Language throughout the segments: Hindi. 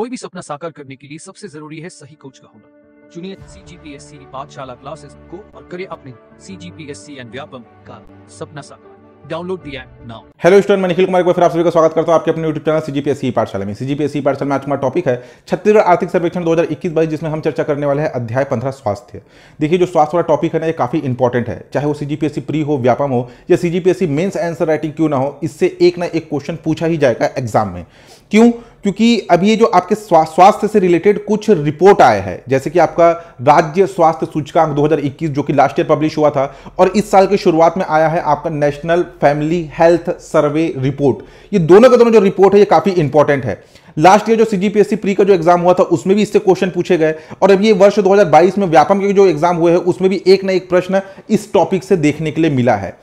कोई भी सपना साकार करने के लिए सबसे जरूरी है सही कोच का होना चुनिए सी जी पी एस सी पाठशाला क्लासेस को और करिए अपने C G P S C and Vyapam का सपना साकार डाउनलोड दिया नाउ हेलो स्टूडेंट मैं निखिल कुमार को फिर आप सभी का स्वागत करता हूं आपके अपने YouTube channel C G P S C Pathshala में सी G P S C Pathshala में आज हमारा टॉपिक है छत्तीसगढ़ आर्थिक सर्वेक्षण 2021-22 जिसमें हम चर्चा करने वाले हैं अध्याय पंद्रह स्वास्थ्य देखिए जो स्वास्थ्य वाला टॉपिक है ना ये काफी इंपॉर्टेंट है चाहे वो सी प्री हो व्यापम हो या सी मेन्स आंसर राइटिंग क्यों ना हो इससे एक ना एक क्वेश्चन पूछा ही जाएगा एग्जाम में क्यों क्योंकि अब ये जो आपके स्वास्थ्य से रिलेटेड कुछ रिपोर्ट आए हैं जैसे कि आपका राज्य स्वास्थ्य सूचकांक 2021 जो कि लास्ट ईयर पब्लिश हुआ था और इस साल के शुरुआत में आया है आपका national family health survey report ये दोनों का दोनों जो रिपोर्ट है ये काफ़ी इंपॉर्टेंट है लास्ट ईयर जो सीजीपीएससी प्री का जो एग्जाम हुआ था उसमें भी इससे क्वेश्चन पूछे गए और अब ये वर्ष 2022 में व्यापम के जो एग्जाम हुए हैं उसमें भी एक ना एक प्रश्न इस टॉपिक से देखने के लिए मिला है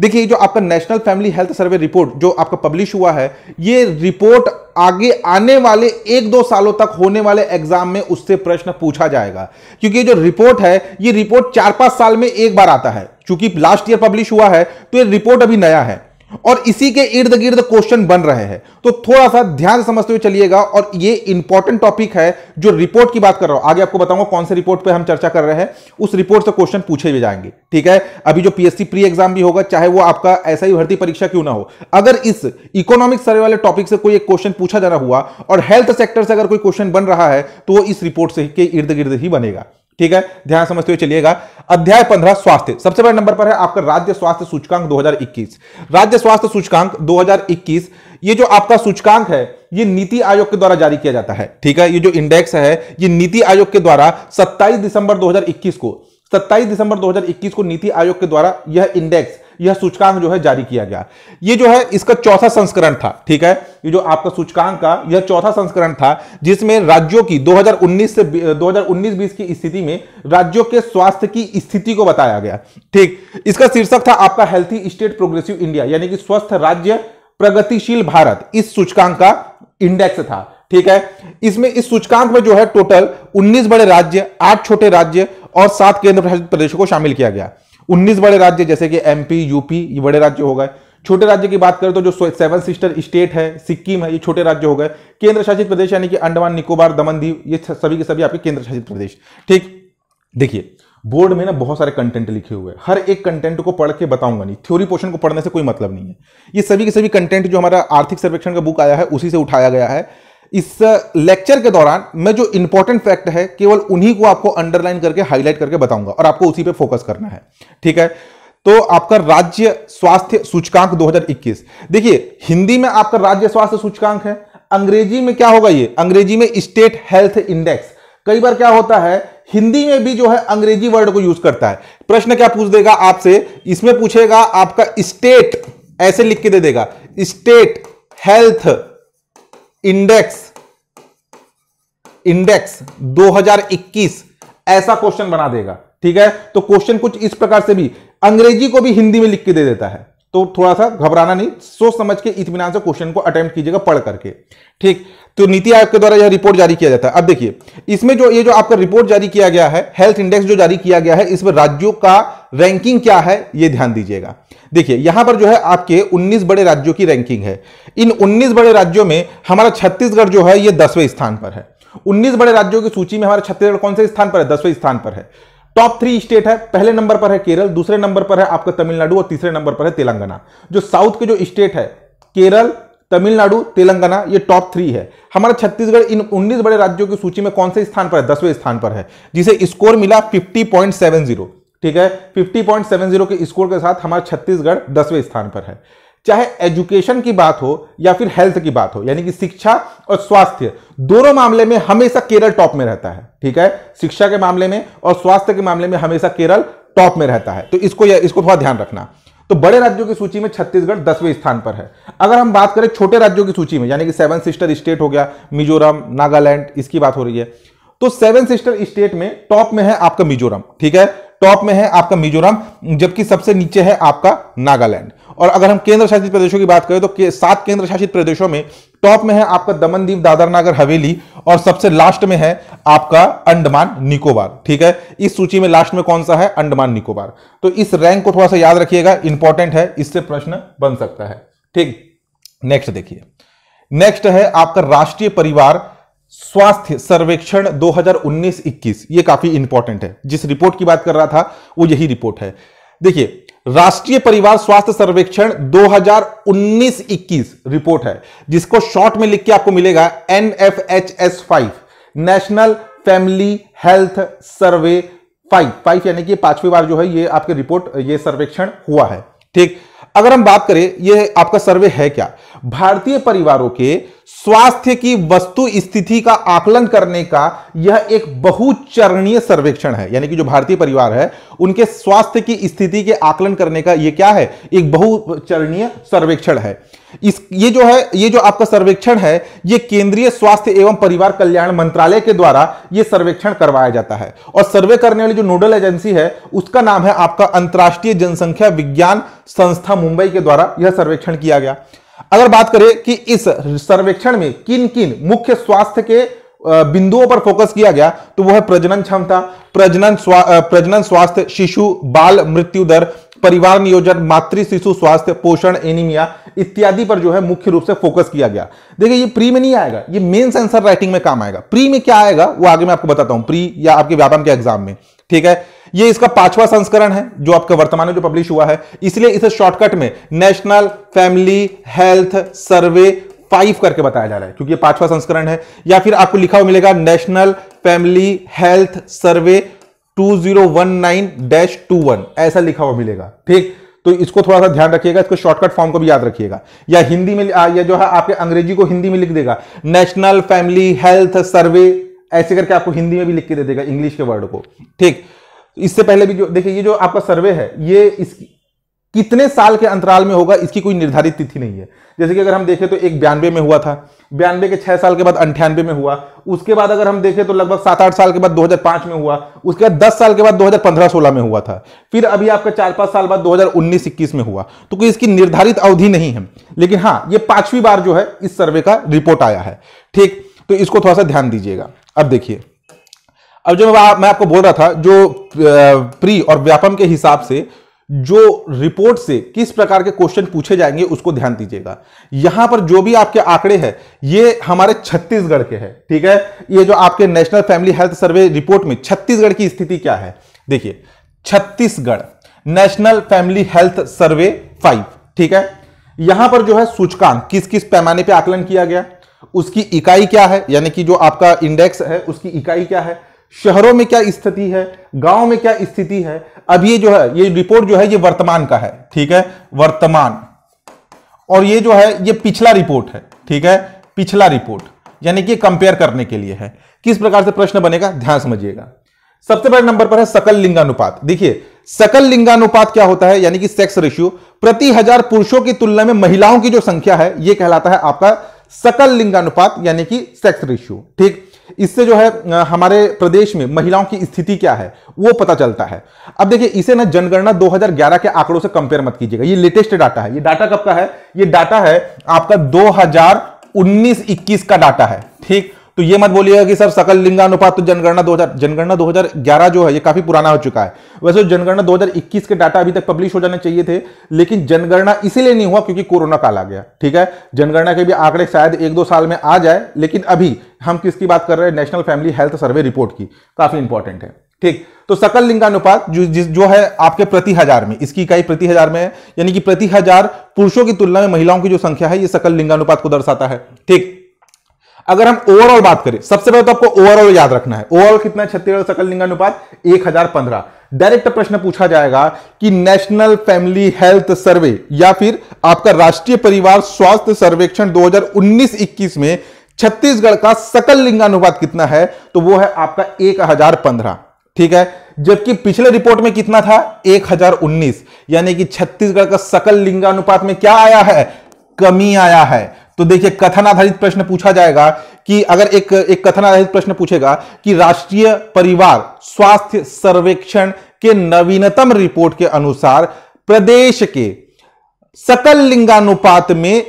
देखिए जो आपका national family health survey report जो आपका पब्लिश हुआ है ये रिपोर्ट आगे आने वाले एक दो सालों तक होने वाले एग्जाम में उससे प्रश्न पूछा जाएगा क्योंकि जो रिपोर्ट है ये रिपोर्ट चार पांच साल में एक बार आता है क्योंकि लास्ट ईयर पब्लिश हुआ है तो ये रिपोर्ट अभी नया है और इसी के इर्द गिर्द क्वेश्चन बन रहे हैं तो थोड़ा सा ध्यान समझते हुए चलिएगा और ये इंपॉर्टेंट टॉपिक है जो रिपोर्ट की बात कर रहा हूं आगे आपको बताऊंगा कौन से रिपोर्ट पे हम चर्चा कर रहे हैं उस रिपोर्ट से क्वेश्चन पूछे भी जाएंगे ठीक है अभी जो पीएससी प्री एग्जाम भी होगा चाहे वो आपका ऐसा ही भर्ती परीक्षा क्यों ना हो अगर इस इकोनॉमिक सर्वे वाले टॉपिक से कोई एक क्वेश्चन पूछा जाना हुआ और हेल्थ सेक्टर से अगर कोई क्वेश्चन बन रहा है तो वो इस रिपोर्ट से के इर्द गिर्द ही बनेगा ठीक है ध्यान समझते हुए चलिएगा अध्याय पंद्रह स्वास्थ्य सबसे पहले नंबर पर है आपका राज्य स्वास्थ्य सूचकांक 2021 राज्य स्वास्थ्य सूचकांक 2021 ये जो आपका सूचकांक है ये नीति आयोग के द्वारा जारी किया जाता है ठीक है ये जो इंडेक्स है ये नीति आयोग के द्वारा 27 दिसंबर 2021 को 27 दिसंबर 2021 को नीति आयोग के द्वारा यह इंडेक्स यह सूचकांक जो है जारी किया गया ये जो है इसका चौथा संस्करण था ठीक है ये जो आपका सूचकांक का यह चौथा संस्करण था जिसमें राज्यों की 2019 से 2019-20 की स्थिति में राज्यों के स्वास्थ्य की स्थिति को बताया गया ठीक इसका शीर्षक था आपका हेल्थी स्टेट प्रोग्रेसिव इंडिया यानी कि स्वस्थ राज्य प्रगतिशील भारत इस सूचकांक का इंडेक्स था ठीक है इसमें इस सूचकांक में जो है टोटल 19 बड़े राज्य आठ छोटे राज्य और सात केंद्र प्रदेशों को शामिल किया गया 19 बड़े राज्य जैसे कि एमपी यूपी ये बड़े राज्य हो गए छोटे राज्य की बात करें तो जो सेवन सिस्टर स्टेट है सिक्किम है ये छोटे राज्य हो गए केंद्र शासित प्रदेश यानी कि अंडमान निकोबार दमन दीव ये सभी के सभी आपके केंद्र शासित प्रदेश ठीक देखिए बोर्ड में ना बहुत सारे कंटेंट लिखे हुए हैं हर एक कंटेंट को पढ़ के बताऊंगा नहीं थ्योरी पोर्शन को पढ़ने से कोई मतलब नहीं है ये सभी के सभी कंटेंट जो हमारा आर्थिक सर्वेक्षण का बुक आया है उसी से उठाया गया है इस लेक्चर के दौरान मैं जो इंपॉर्टेंट फैक्ट है केवल उन्हीं को आपको अंडरलाइन करके हाईलाइट करके बताऊंगा और आपको उसी पे फोकस करना है ठीक है तो आपका राज्य स्वास्थ्य सूचकांक 2021 देखिए हिंदी में आपका राज्य स्वास्थ्य सूचकांक है अंग्रेजी में क्या होगा ये अंग्रेजी में स्टेट हेल्थ इंडेक्स कई बार क्या होता है हिंदी में भी जो है अंग्रेजी वर्ड को यूज करता है प्रश्न क्या पूछ देगा आपसे इसमें पूछेगा आपका स्टेट ऐसे लिख के दे देगा स्टेट हेल्थ इंडेक्स इंडेक्स 2021 ऐसा क्वेश्चन बना देगा ठीक है तो क्वेश्चन कुछ इस प्रकार से भी अंग्रेजी को भी हिंदी में लिख के दे देता है तो थोड़ा सा घबराना नहीं सोच समझ के इतमान से क्वेश्चन को अटेम्प्ट कीजिएगा पढ़ करके ठीक तो नीति आयोग के द्वारा यह रिपोर्ट जारी किया जाता है अब देखिए इसमें जो ये जो आपका रिपोर्ट जारी किया गया है हेल्थ इंडेक्स जो जारी किया गया है इसमें राज्यों का रैंकिंग क्या है यह ध्यान दीजिएगा देखिए यहां पर जो है आपके 19 बड़े राज्यों की रैंकिंग है इन 19 बड़े राज्यों में हमारा छत्तीसगढ़ जो है यह दसवें स्थान पर है 19 बड़े राज्यों की सूची में हमारा छत्तीसगढ़ कौन से स्थान पर है दसवें स्थान पर है टॉप थ्री स्टेट है पहले नंबर पर है केरल दूसरे नंबर पर है आपका तमिलनाडु और तीसरे नंबर पर है तेलंगाना जो साउथ के जो स्टेट है केरल तमिलनाडु तेलंगाना ये टॉप थ्री है हमारा छत्तीसगढ़ इन 19 बड़े राज्यों की सूची में कौन से स्थान पर है दसवें स्थान पर है जिसे स्कोर मिला 50.70 ठीक है 50.70 के स्कोर के साथ हमारा छत्तीसगढ़ दसवें स्थान पर है चाहे एजुकेशन की बात हो या फिर हेल्थ की बात हो यानी कि शिक्षा और स्वास्थ्य दोनों मामले में हमेशा केरल टॉप में रहता है ठीक है शिक्षा के मामले में और स्वास्थ्य के मामले में हमेशा केरल टॉप में रहता है तो इसको इसको थोड़ा ध्यान रखना तो बड़े राज्यों की सूची में छत्तीसगढ़ दसवें स्थान पर है अगर हम बात करें छोटे राज्यों की सूची में यानी कि सेवन सिस्टर स्टेट हो गया मिजोरम नागालैंड इसकी बात हो रही है तो सेवन सिस्टर स्टेट में टॉप में है आपका मिजोरम ठीक है टॉप में है आपका मिजोरम जबकि सबसे नीचे है आपका नागालैंड और अगर हम केंद्र शासित प्रदेशों की बात करें तो सात केंद्र शासित प्रदेशों में टॉप में है आपका दमन दीप दादर नागर हवेली और सबसे लास्ट में है आपका अंडमान निकोबार ठीक है इस सूची में लास्ट में कौन सा है अंडमान निकोबार तो इस रैंक को थोड़ा सा याद रखिएगा इंपॉर्टेंट है इससे प्रश्न बन सकता है ठीक नेक्स्ट देखिए नेक्स्ट है आपका राष्ट्रीय परिवार स्वास्थ्य सर्वेक्षण 2019-21 ये काफी इंपॉर्टेंट है जिस रिपोर्ट की बात कर रहा था वो यही रिपोर्ट है देखिए राष्ट्रीय परिवार स्वास्थ्य सर्वेक्षण 2019-21 रिपोर्ट है जिसको शॉर्ट में लिख के आपको मिलेगा N F H S five national family health survey five five यानी कि पांचवी बार जो है ये आपके रिपोर्ट ये सर्वेक्षण हुआ है ठीक अगर हम बात करें ये आपका सर्वे है क्या भारतीय परिवारों के स्वास्थ्य की वस्तु स्थिति का आकलन करने का यह एक बहुचरणीय सर्वेक्षण है यानी कि जो भारतीय परिवार है उनके स्वास्थ्य की स्थिति के आकलन करने का यह क्या है एक बहुचरणीय सर्वेक्षण है इस ये जो है ये जो आपका सर्वेक्षण है ये केंद्रीय स्वास्थ्य एवं परिवार कल्याण मंत्रालय के द्वारा ये सर्वेक्षण करवाया जाता है और सर्वे करने वाली जो नोडल एजेंसी है उसका नाम है आपका अंतर्राष्ट्रीय जनसंख्या विज्ञान संस्था मुंबई के द्वारा यह सर्वेक्षण किया गया अगर बात करें कि इस सर्वेक्षण में किन किन मुख्य स्वास्थ्य के बिंदुओं पर फोकस किया गया तो वह है प्रजनन क्षमता प्रजनन स्वा, प्रजनन स्वास्थ्य शिशु बाल मृत्यु दर परिवार नियोजन मातृ शिशु स्वास्थ्य पोषण एनीमिया इत्यादि पर जो है मुख्य रूप से फोकस किया गया देखिए ये प्री में नहीं आएगा ये मेन सेंसर राइटिंग में काम आएगा प्री में क्या आएगा वो आगे मैं आपको बताता हूं प्री या आपके व्यापार के एग्जाम में ठीक है ये इसका पांचवा संस्करण है जो आपका वर्तमान में जो पब्लिश हुआ है इसलिए इसे शॉर्टकट में national family health survey five करके बताया जा रहा है क्योंकि ये पांचवा संस्करण है या फिर आपको लिखा हुआ मिलेगा नेशनल फैमिली हेल्थ सर्वे 2019-21 ऐसा लिखा हुआ मिलेगा ठीक तो इसको थोड़ा सा ध्यान रखिएगा इसको शॉर्टकट फॉर्म को भी याद रखिएगा या हिंदी में या जो है आपके अंग्रेजी को हिंदी में लिख देगा नेशनल फैमिली हेल्थ सर्वे ऐसे करके आपको हिंदी में भी लिख के दे देगा इंग्लिश के वर्ड को ठीक इससे पहले भी जो देखिए ये जो आपका सर्वे है ये इसकी कितने साल के अंतराल में होगा इसकी कोई निर्धारित तिथि नहीं है जैसे कि अगर हम देखें तो एक बयानवे में हुआ था बयानवे के छह साल के बाद अंठानवे में हुआ उसके बाद अगर हम देखें तो लगभग सात आठ साल के बाद 2005 में हुआ उसके बाद दस साल के बाद 2015-16 में हुआ था फिर अभी आपका चार पांच साल बाद 2019-21 में हुआ तो कोई इसकी निर्धारित अवधि नहीं है लेकिन हाँ ये पांचवी बार जो है इस सर्वे का रिपोर्ट आया है ठीक तो इसको थोड़ा सा ध्यान दीजिएगा अब देखिए अब जो मैं, आपको बोल रहा था जो प्री और व्यापम के हिसाब से जो रिपोर्ट से किस प्रकार के क्वेश्चन पूछे जाएंगे उसको ध्यान दीजिएगा यहां पर जो भी आपके आंकड़े हैं ये हमारे छत्तीसगढ़ के हैं ठीक है ये जो आपके national family health survey report में छत्तीसगढ़ की स्थिति क्या है देखिए Chhattisgarh national family health survey five ठीक है यहां पर जो है सूचकांक किस किस पैमाने पर आकलन किया गया उसकी इकाई क्या है यानी कि जो आपका इंडेक्स है उसकी इकाई क्या है शहरों में क्या स्थिति है गांव में क्या स्थिति है अब ये जो है ये रिपोर्ट जो है ये वर्तमान का है ठीक है वर्तमान और ये जो है ये पिछला रिपोर्ट है ठीक है पिछला रिपोर्ट यानी कि कंपेयर करने के लिए है किस प्रकार से प्रश्न बनेगा ध्यान समझिएगा सबसे बड़े नंबर पर है सकल लिंगानुपात देखिए सकल लिंगानुपात क्या होता है यानी कि सेक्स रेशियो प्रति हजार पुरुषों की तुलना में महिलाओं की जो संख्या है यह कहलाता है आपका सकल लिंगानुपात यानी कि सेक्स रेशियो ठीक है इससे जो है हमारे प्रदेश में महिलाओं की स्थिति क्या है वो पता चलता है अब देखिए इसे ना जनगणना 2011 के आंकड़ों से कंपेयर मत कीजिएगा ये लेटेस्ट डाटा है ये डाटा कब का है ये डाटा है आपका 2019-21 का डाटा है ठीक तो ये मत बोलिएगा कि सर सकल लिंगानुपात तो जनगणना 2000 जनगणना 2011 जो है ये काफी पुराना हो चुका है वैसे तो जनगणना 2021 के डाटा अभी तक पब्लिश हो जाने चाहिए थे लेकिन जनगणना इसीलिए नहीं हुआ क्योंकि कोरोना काल आ गया ठीक है जनगणना के भी आंकड़े शायद एक दो साल में आ जाए लेकिन अभी हम किसकी बात कर रहे हैं national family health survey report की काफी इंपॉर्टेंट है ठीक तो सकल लिंगानुपात जो जो है आपके प्रति हजार में इसकी इकाई प्रति हजार में है यानी कि प्रति हजार पुरुषों की तुलना में महिलाओं की जो संख्या है ये सकल लिंगानुपात को दर्शाता है ठीक अगर हम ओवरऑल बात करें सबसे पहले तो आपको ओवरऑल याद रखना है ओवरऑल कितना है छत्तीसगढ़ सकल लिंगानुपात एक हजार पंद्रह डायरेक्ट प्रश्न पूछा जाएगा कि नेशनल फैमिली हेल्थ सर्वे या फिर आपका राष्ट्रीय परिवार स्वास्थ्य सर्वेक्षण 2019-21 में छत्तीसगढ़ का सकल लिंगानुपात कितना है तो वो है आपका एक हजार पंद्रह ठीक है जबकि पिछले रिपोर्ट में कितना था एक यानी कि छत्तीसगढ़ का सकल लिंगानुपात में क्या आया है कमी आया है तो देखिए कथन आधारित प्रश्न पूछा जाएगा कि अगर एक एक कथन आधारित प्रश्न पूछेगा कि राष्ट्रीय परिवार स्वास्थ्य सर्वेक्षण के नवीनतम रिपोर्ट के अनुसार प्रदेश के सकल लिंगानुपात में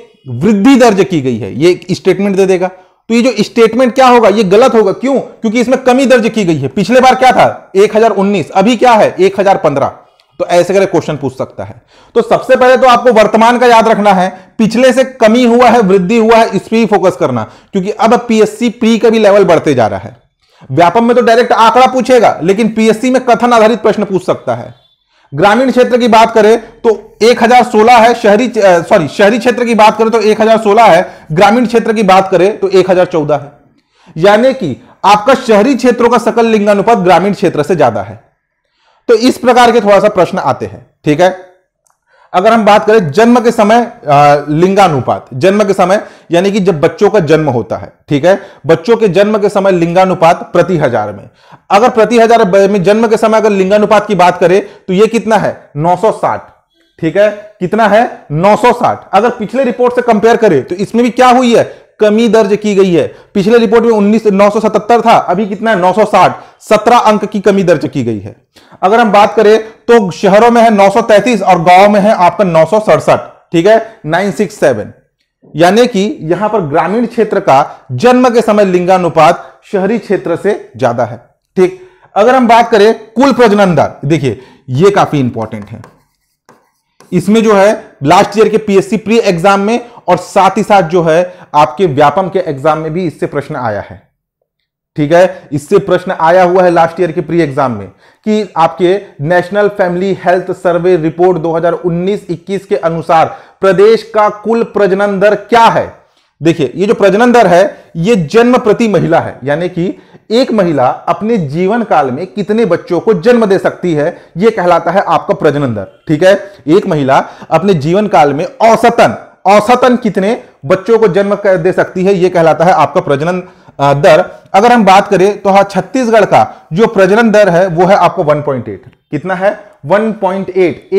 वृद्धि दर्ज की गई है यह स्टेटमेंट दे देगा तो ये जो स्टेटमेंट क्या होगा ये गलत होगा क्यों क्योंकि इसमें कमी दर्ज की गई है पिछले बार क्या था 1019 अभी क्या है 1015 तो ऐसे करके क्वेश्चन पूछ सकता है तो सबसे पहले तो आपको वर्तमान का याद रखना है पिछले से कमी हुआ है वृद्धि हुआ है इस पर फोकस करना क्योंकि अब पीएससी प्री का भी लेवल बढ़ते जा रहा है व्यापम में तो डायरेक्ट आंकड़ा पूछेगा लेकिन पीएससी में कथन आधारित प्रश्न पूछ सकता है ग्रामीण क्षेत्र की बात करें तो 1016 है शहरी सॉरी शहरी क्षेत्र की बात करें तो 1016 है ग्रामीण क्षेत्र की बात करें तो 1014 है यानी कि आपका शहरी क्षेत्रों का सकल लिंगानुपात ग्रामीण क्षेत्र से ज्यादा है तो इस प्रकार के थोड़ा सा प्रश्न आते हैं ठीक है अगर हम बात करें जन्म के समय लिंगानुपात जन्म के समय यानी कि जब बच्चों का जन्म होता है ठीक है बच्चों के जन्म के समय लिंगानुपात प्रति हजार में अगर प्रति हजार में जन्म के समय अगर लिंगानुपात की बात करें तो यह कितना है 960 ठीक है कितना है 960 अगर पिछले रिपोर्ट से कंपेयर करें तो इसमें भी क्या हुई है कमी दर्ज की गई है पिछले रिपोर्ट में उन्नीस नौ था अभी कितना है 960 17 अंक की कमी दर्ज की गई है अगर हम बात करें तो शहरों में है 933 और गांव में है आपका नौ ठीक है 967 यानी कि यहां पर ग्रामीण क्षेत्र का जन्म के समय लिंगानुपात शहरी क्षेत्र से ज्यादा है ठीक अगर हम बात करें कुल प्रजनन दर देखिए यह काफी इंपॉर्टेंट है इसमें जो है लास्ट ईयर के पीएससी प्री एग्जाम में और साथ ही साथ जो है आपके व्यापम के एग्जाम में भी इससे प्रश्न आया है ठीक है इससे प्रश्न आया हुआ है लास्ट ईयर के प्री एग्जाम में कि आपके national family health survey report 2019-21 के अनुसार प्रदेश का कुल प्रजनन दर क्या है देखिए ये जो प्रजनन दर है ये जन्म प्रति महिला है यानी कि एक महिला अपने जीवन काल में कितने बच्चों को जन्म दे सकती है ये कहलाता है आपका प्रजनन दर ठीक है एक महिला अपने जीवन काल में औसतन औसतन कितने बच्चों को जन्म दे सकती है यह कहलाता है आपका प्रजनन दर अगर हम बात करें तो हाँ छत्तीसगढ़ का जो प्रजनन दर है वो है आपको 1.8 कितना है 1.8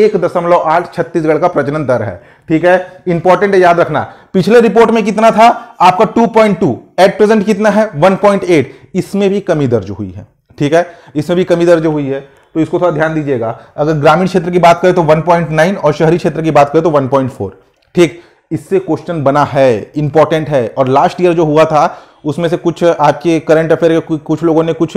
एक दशमलव आठ छत्तीसगढ़ का प्रजनन दर है ठीक है इंपॉर्टेंट है याद रखना पिछले रिपोर्ट में कितना था आपका 2.2 एट प्रेजेंट कितना है 1.8 इसमें भी कमी दर्ज हुई है ठीक है इसमें भी कमी दर्ज हुई है तो इसको थोड़ा ध्यान दीजिएगा अगर ग्रामीण क्षेत्र की बात करें तो 1.9 और शहरी क्षेत्र की बात करें तो 1.4 ठीक इससे क्वेश्चन बना है इंपॉर्टेंट है और लास्ट ईयर जो हुआ था उसमें से कुछ आपके करंट अफेयर के कुछ लोगों ने कुछ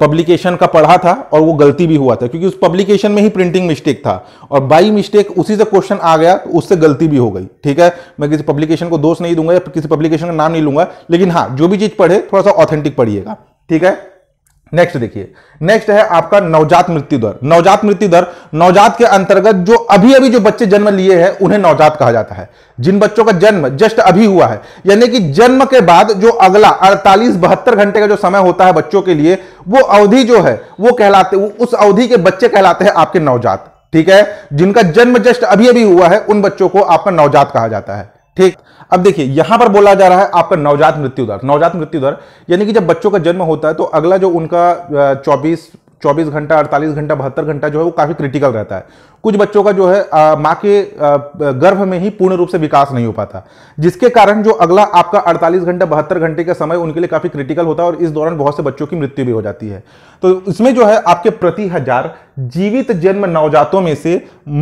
पब्लिकेशन का पढ़ा था और वो गलती भी हुआ था क्योंकि उस पब्लिकेशन में ही प्रिंटिंग मिस्टेक था और बाई मिस्टेक उसी से क्वेश्चन आ गया तो उससे गलती भी हो गई ठीक है मैं किसी पब्लिकेशन को दोष नहीं दूंगा या किसी पब्लिकेशन का नाम नहीं लूंगा लेकिन हाँ जो भी चीज़ पढ़े थोड़ा सा ऑथेंटिक पढ़िएगा ठीक है नेक्स्ट देखिए नेक्स्ट है आपका नवजात मृत्यु दर नवजात मृत्यु दर नवजात के अंतर्गत जो अभी अभी जो बच्चे जन्म लिए हैं उन्हें नवजात कहा जाता है जिन बच्चों का जन्म जस्ट अभी हुआ है यानी कि जन्म के बाद जो अगला 48 बहत्तर घंटे का जो समय होता है बच्चों के लिए वो अवधि जो है वो कहलाते उस अवधि के बच्चे कहलाते हैं आपके नवजात ठीक है जिनका जन्म जस्ट अभी अभी हुआ है उन बच्चों को आपका नवजात कहा जाता है ठीक अब देखिए यहां पर बोला जा रहा है आपका नवजात मृत्यु दर नवजात मृत्यु दर यानी कि जब बच्चों का जन्म होता है तो अगला जो उनका 24 24 घंटा 48 घंटा बहत्तर घंटा जो है वो काफ़ी क्रिटिकल रहता है कुछ बच्चों का जो है माँ के गर्भ में ही पूर्ण रूप से विकास नहीं हो पाता जिसके कारण जो अगला आपका 48 घंटा बहत्तर घंटे का समय उनके लिए काफ़ी क्रिटिकल होता है और इस दौरान बहुत से बच्चों की मृत्यु भी हो जाती है तो इसमें जो है आपके प्रति हजार जीवित जन्म नवजातों में से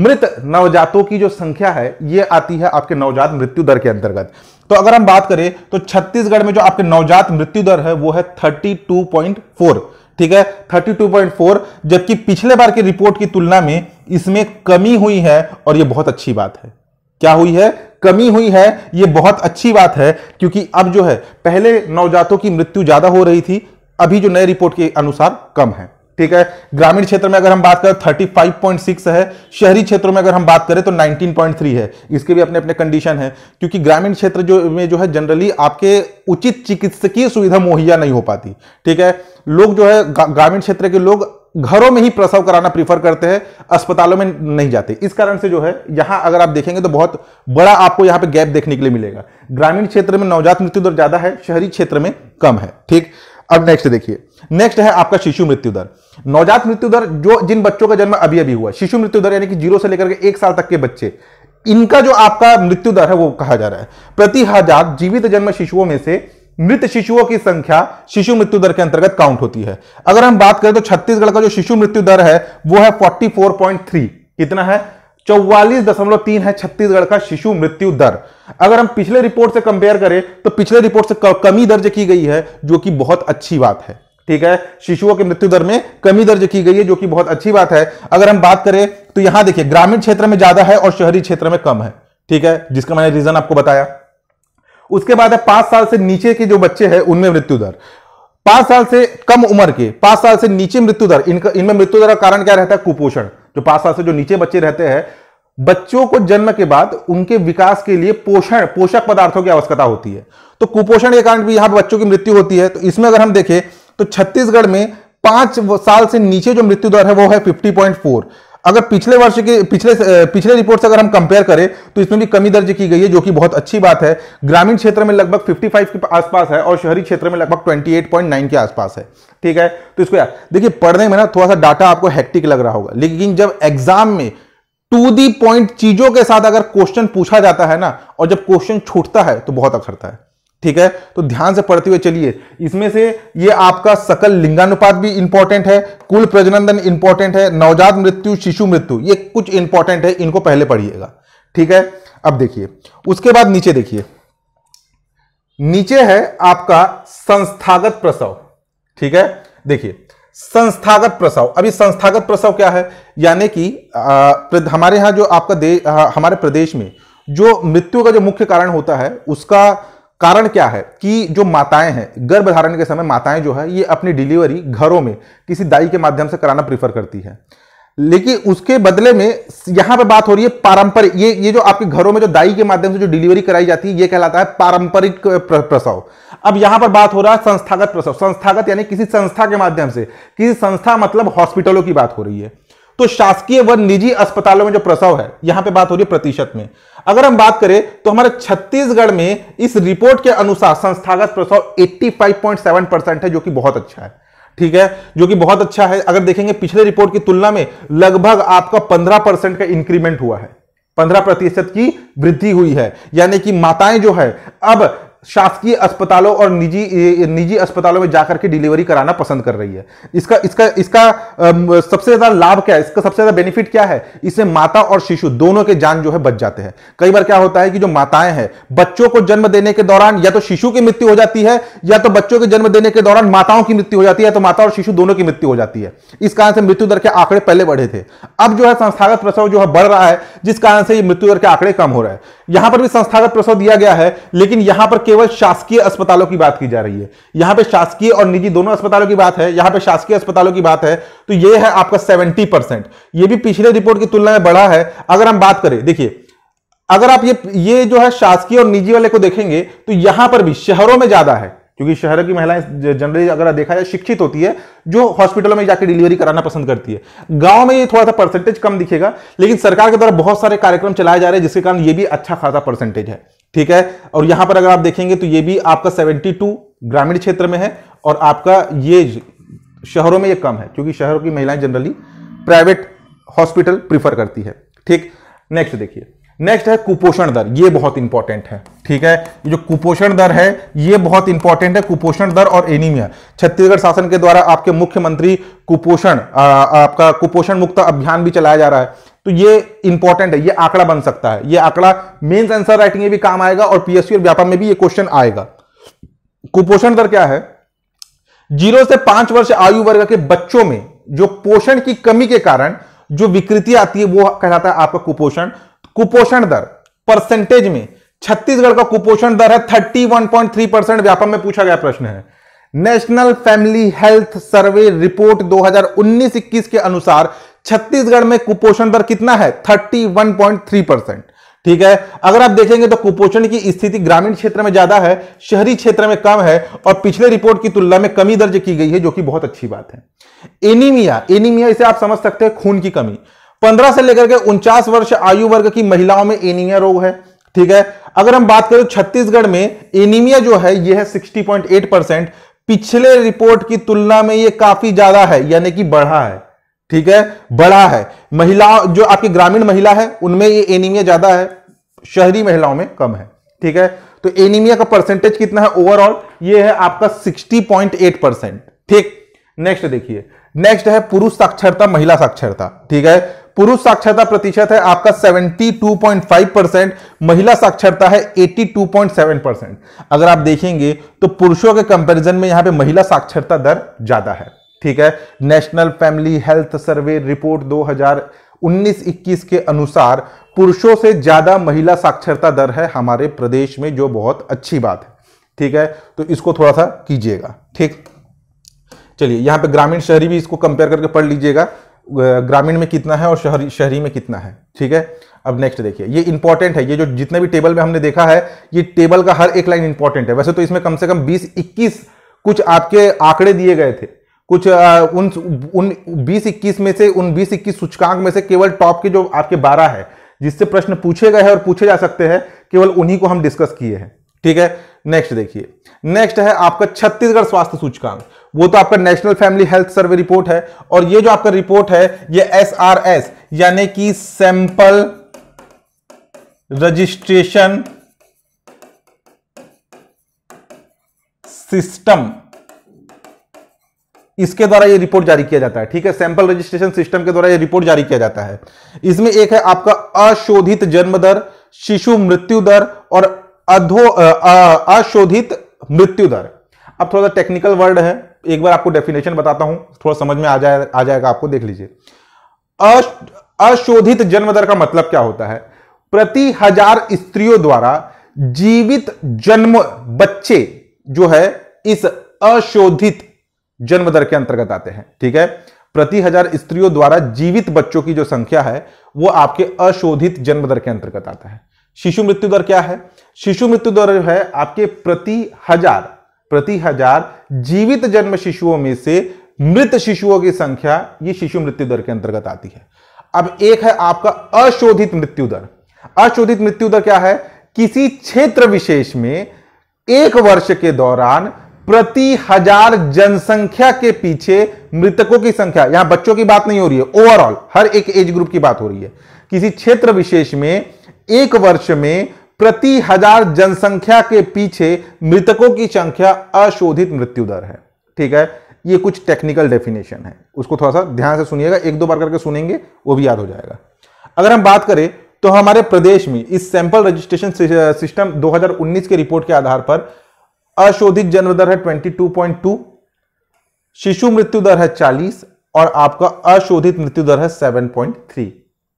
मृत नवजातों की जो संख्या है ये आती है आपके नवजात मृत्यु दर के अंतर्गत तो अगर हम बात करें तो छत्तीसगढ़ में जो आपके नवजात मृत्यु दर है वो है थर्टी टू पॉइंट फोर ठीक है 32.4 जबकि पिछले बार की रिपोर्ट की तुलना में इसमें कमी हुई है और यह बहुत अच्छी बात है क्या हुई है कमी हुई है यह बहुत अच्छी बात है क्योंकि अब जो है पहले नवजातों की मृत्यु ज्यादा हो रही थी अभी जो नए रिपोर्ट के अनुसार कम है ठीक है ग्रामीण क्षेत्र में अगर हम बात करें 35.6 तो है शहरी क्षेत्रों में अगर हम बात करें तो 19.3 है इसके भी अपने अपने कंडीशन है क्योंकि ग्रामीण क्षेत्र जो में जो है जनरली आपके उचित चिकित्सकीय सुविधा मुहैया नहीं हो पाती ठीक है लोग जो है ग्रामीण क्षेत्र के लोग घरों में ही प्रसव कराना प्रीफर करते हैं अस्पतालों में नहीं जाते इस कारण से जो है यहां अगर आप देखेंगे तो बहुत बड़ा आपको यहां पे गैप देखने के लिए मिलेगा ग्रामीण क्षेत्र में नवजात मृत्यु दर ज्यादा है शहरी क्षेत्र में कम है ठीक अब नेक्स्ट देखिए नेक्स्ट है आपका शिशु मृत्यु दर नवजात मृत्यु दर जो जिन बच्चों का जन्म अभी अभी हुआ शिशु मृत्यु दर यानी कि जीरो से लेकर के एक साल तक के बच्चे इनका जो आपका मृत्यु दर है वो कहा जा रहा है प्रति हजार जीवित जन्म शिशुओं में से मृत शिशुओं की संख्या शिशु मृत्यु दर के अंतर्गत काउंट होती है अगर हम बात करें तो छत्तीसगढ़ का जो शिशु मृत्यु दर है वो है 44.3 कितना है चौवालीस दशमलव तीन है छत्तीसगढ़ का शिशु मृत्यु दर अगर हम पिछले रिपोर्ट से कंपेयर करें तो पिछले रिपोर्ट से कमी दर्ज की गई है जो कि बहुत अच्छी बात है ठीक है शिशुओं के मृत्यु दर में कमी दर्ज की गई है जो कि बहुत अच्छी बात है अगर हम बात करें तो यहां देखिए ग्रामीण क्षेत्र में ज्यादा है और शहरी क्षेत्र में कम है ठीक है जिसका मैंने रीजन आपको बताया उसके बाद है पांच साल से नीचे के जो बच्चे हैं उनमें मृत्यु दर पांच साल से कम उम्र के पांच साल से नीचे मृत्यु दर इनका इनमें मृत्यु दर का कारण क्या रहता है कुपोषण जो पांच साल से जो नीचे बच्चे रहते हैं बच्चों को जन्म के बाद उनके विकास के लिए पोषण पोषक पदार्थों की आवश्यकता होती है तो कुपोषण के कारण भी यहां पर बच्चों की मृत्यु होती है तो इसमें अगर हम देखें तो छत्तीसगढ़ में पांच साल से नीचे जो मृत्यु दर है वो है फोर अगर पिछले वर्ष के पिछले पिछले रिपोर्ट से अगर हम कंपेयर करें तो इसमें भी कमी दर्ज की गई है जो कि बहुत अच्छी बात है ग्रामीण क्षेत्र में लगभग 55 के आसपास है और शहरी क्षेत्र में लगभग 28.9 के आसपास है ठीक है तो इसको यार देखिए पढ़ने में ना थोड़ा सा डाटा आपको हेक्टिक लग रहा होगा लेकिन जब एग्जाम में टू दी पॉइंट चीजों के साथ अगर क्वेश्चन पूछा जाता है ना और जब क्वेश्चन छूटता है तो बहुत अखरता है ठीक है तो ध्यान से पढ़ते हुए चलिए इसमें से ये आपका सकल लिंगानुपात भी इंपॉर्टेंट है कुल प्रजनन इंपॉर्टेंट है नवजात मृत्यु शिशु मृत्यु ये कुछ इंपॉर्टेंट है इनको पहले पढ़िएगा ठीक है अब देखिए उसके बाद नीचे देखिए नीचे है आपका संस्थागत प्रसव ठीक है देखिए संस्थागत प्रसव अभी संस्थागत प्रसव क्या है यानी कि हमारे यहां जो आपका हमारे प्रदेश में जो मृत्यु का जो मुख्य कारण होता है उसका कारण क्या है कि जो माताएं हैं गर्भ धारण के समय माताएं जो है ये अपनी डिलीवरी घरों में किसी दाई के माध्यम से कराना प्रीफर करती है लेकिन उसके बदले में यहां पे बात हो रही है पारंपरिक ये ये जो आपके घरों में जो दाई के माध्यम से जो डिलीवरी कराई जाती है ये कहलाता है पारंपरिक प्रसव अब यहां पर बात हो रहा है संस्थागत प्रसव संस्थागत यानी किसी संस्था के माध्यम से किसी संस्था मतलब हॉस्पिटलों की बात हो रही है तो शासकीय व निजी अस्पतालों में जो प्रसव है यहां पे बात हो रही है प्रतिशत में अगर हम बात करें तो हमारे छत्तीसगढ़ में इस रिपोर्ट के अनुसार संस्थागत प्रसव 85.7 परसेंट है जो कि बहुत अच्छा है ठीक है जो कि बहुत अच्छा है अगर देखेंगे पिछले रिपोर्ट की तुलना में लगभग आपका पंद्रह परसेंट का इंक्रीमेंट हुआ है पंद्रह प्रतिशत की वृद्धि हुई है यानी कि माताएं जो है अब शासकीय अस्पतालों और निजी निजी अस्पतालों में जाकर के डिलीवरी कराना पसंद कर रही है इसका इसका इसका सबसे ज्यादा लाभ क्या है इसका सबसे ज्यादा बेनिफिट क्या है इससे माता और शिशु दोनों के जान जो है बच जाते हैं कई बार क्या होता है कि जो माताएं हैं बच्चों को जन्म देने के दौरान या तो शिशु की मृत्यु हो जाती है या तो बच्चों के जन्म देने के दौरान माताओं की मृत्यु हो जाती है तो माता और शिशु दोनों की मृत्यु हो जाती है इस कारण से मृत्यु दर के आंकड़े पहले बढ़े थे अब जो है संस्थागत प्रसव जो है बढ़ रहा है जिस कारण से ये मृत्यु दर के आंकड़े कम हो रहे हैं यहां पर भी संस्थागत प्रसव दिया गया है लेकिन यहां पर केवल शासकीय अस्पतालों की बात की जा रही है यहां पे शासकीय और निजी दोनों अस्पतालों की बात है यहां पे शासकीय अस्पतालों की बात है तो यह है आपका सेवेंटी परसेंट यह भी पिछले रिपोर्ट की तुलना में बढ़ा है अगर हम बात करें देखिए अगर आप ये ये जो है शासकीय और निजी वाले को देखेंगे तो यहां पर भी शहरों में ज्यादा है क्योंकि शहर की महिलाएं जनरली अगर देखा जाए शिक्षित होती है जो हॉस्पिटलों में जाकर डिलीवरी कराना पसंद करती है गांव में ये थोड़ा सा परसेंटेज कम दिखेगा लेकिन सरकार के द्वारा बहुत सारे कार्यक्रम चलाए जा रहे हैं जिसके कारण ये भी अच्छा खासा परसेंटेज है ठीक है और यहां पर अगर आप देखेंगे तो ये भी आपका सेवेंटी ग्रामीण क्षेत्र में है और आपका ये शहरों में ये कम है क्योंकि शहरों की महिलाएं जनरली प्राइवेट हॉस्पिटल प्रीफर करती है ठीक नेक्स्ट देखिए नेक्स्ट है कुपोषण दर ये बहुत इंपॉर्टेंट है ठीक है जो कुपोषण दर है ये बहुत इंपॉर्टेंट है कुपोषण दर और एनीमिया छत्तीसगढ़ शासन के द्वारा आपके मुख्यमंत्री कुपोषण आपका कुपोषण मुक्त अभियान भी चलाया जा रहा है तो ये इंपॉर्टेंट है ये आंकड़ा बन सकता है ये आंकड़ा मेन्स आंसर राइटिंग में भी काम आएगा और पीएससी और व्यापार में भी ये क्वेश्चन आएगा कुपोषण दर क्या है जीरो से पांच वर्ष आयु वर्ग के बच्चों में जो पोषण की कमी के कारण जो विकृति आती है वो कहलाता है आपका कुपोषण कुपोषण दर परसेंटेज में छत्तीसगढ़ का कुपोषण दर है 31.3 परसेंट व्यापम में पूछा गया प्रश्न है national family health survey report 2019-21 के अनुसार छत्तीसगढ़ में कुपोषण दर कितना है 31.3 परसेंट ठीक है अगर आप देखेंगे तो कुपोषण की स्थिति ग्रामीण क्षेत्र में ज्यादा है शहरी क्षेत्र में कम है और पिछले रिपोर्ट की तुलना में कमी दर्ज की गई है जो कि बहुत अच्छी बात है एनीमिया एनीमिया इसे आप समझ सकते हैं खून की कमी पंद्रह से लेकर के उनचास वर्ष आयु वर्ग की महिलाओं में एनीमिया रोग है ठीक है अगर हम बात करें छत्तीसगढ़ में एनीमिया जो है यह है 60.8 परसेंट पिछले रिपोर्ट की तुलना में यह काफी ज्यादा है यानी कि बढ़ा है ठीक है बढ़ा है महिला जो आपकी ग्रामीण महिला है उनमें ये एनीमिया ज्यादा है शहरी महिलाओं में कम है ठीक है तो एनीमिया का परसेंटेज कितना है ओवरऑल ये है आपका 60.8 परसेंट ठीक नेक्स्ट देखिए नेक्स्ट है पुरुष साक्षरता महिला साक्षरता ठीक है पुरुष साक्षरता प्रतिशत है आपका 72.5 परसेंट महिला साक्षरता है 82.7 परसेंट अगर आप देखेंगे तो पुरुषों के कंपैरिजन में यहां पे महिला साक्षरता दर ज्यादा है ठीक है national family health survey report 2019-21 के अनुसार पुरुषों से ज्यादा महिला साक्षरता दर है हमारे प्रदेश में जो बहुत अच्छी बात है ठीक है तो इसको थोड़ा सा कीजिएगा ठीक चलिए यहां पे ग्रामीण शहरी भी इसको कंपेयर करके पढ़ लीजिएगा ग्रामीण में कितना है और शहरी शहरी में कितना है ठीक है अब नेक्स्ट देखिए ये इंपॉर्टेंट है ये जो जितने भी टेबल में हमने देखा है ये टेबल का हर एक लाइन इंपॉर्टेंट है वैसे तो इसमें कम से कम 20 21 कुछ आपके आंकड़े दिए गए थे कुछ आ, उन उन 20 21 में से उन 20 इक्कीस सूचकांक में से केवल टॉप के जो आपके बारह है जिससे प्रश्न पूछे गए हैं और पूछे जा सकते हैं केवल उन्हीं को हम डिस्कस किए हैं ठीक है नेक्स्ट देखिए नेक्स्ट है आपका छत्तीसगढ़ स्वास्थ्य सूचकांक वो तो आपका national family health survey report है और ये जो आपका रिपोर्ट है ये एस यानी कि सैंपल रजिस्ट्रेशन सिस्टम इसके द्वारा ये रिपोर्ट जारी किया जाता है ठीक है सैंपल रजिस्ट्रेशन सिस्टम के द्वारा ये रिपोर्ट जारी किया जाता है इसमें एक है आपका अशोधित जन्म दर शिशु मृत्यु दर और अधो अशोधित मृत्यु दर अब थोड़ा सा टेक्निकल वर्ड है एक बार आपको डेफिनेशन बताता हूं थोड़ा समझ में आ जाए आ जाएगा आपको देख लीजिए अशोधित जन्म दर का मतलब क्या होता है प्रति हजार स्त्रियों द्वारा जीवित जन्म बच्चे जो है इस अशोधित जन्म दर के अंतर्गत आते हैं ठीक है प्रति हजार स्त्रियों द्वारा जीवित बच्चों की जो संख्या है वो आपके अशोधित जन्म दर के अंतर्गत आता है शिशु मृत्यु दर क्या है शिशु मृत्यु दर है आपके प्रति हजार प्रति हजार जीवित जन्म शिशुओं में से मृत शिशुओं की संख्या ये शिशु मृत्यु दर के अंतर्गत आती है अब एक है आपका अशोधित मृत्यु दर अशोधित मृत्यु दर क्या है किसी क्षेत्र विशेष में एक वर्ष के दौरान प्रति हजार जनसंख्या के पीछे मृतकों की संख्या यहां बच्चों की बात नहीं हो रही है ओवरऑल हर एक एज ग्रुप की बात हो रही है किसी क्षेत्र विशेष में एक वर्ष में प्रति हजार जनसंख्या के पीछे मृतकों की संख्या अशोधित मृत्यु दर है ठीक है ये कुछ टेक्निकल डेफिनेशन है उसको थोड़ा सा ध्यान से सुनिएगा एक दो बार करके सुनेंगे वो भी याद हो जाएगा अगर हम बात करें तो हमारे प्रदेश में इस सैंपल रजिस्ट्रेशन सिस्टम 2019 के रिपोर्ट के आधार पर अशोधित जन्म दर है 22.2 शिशु मृत्यु दर है 40 और आपका अशोधित मृत्यु दर है 7.3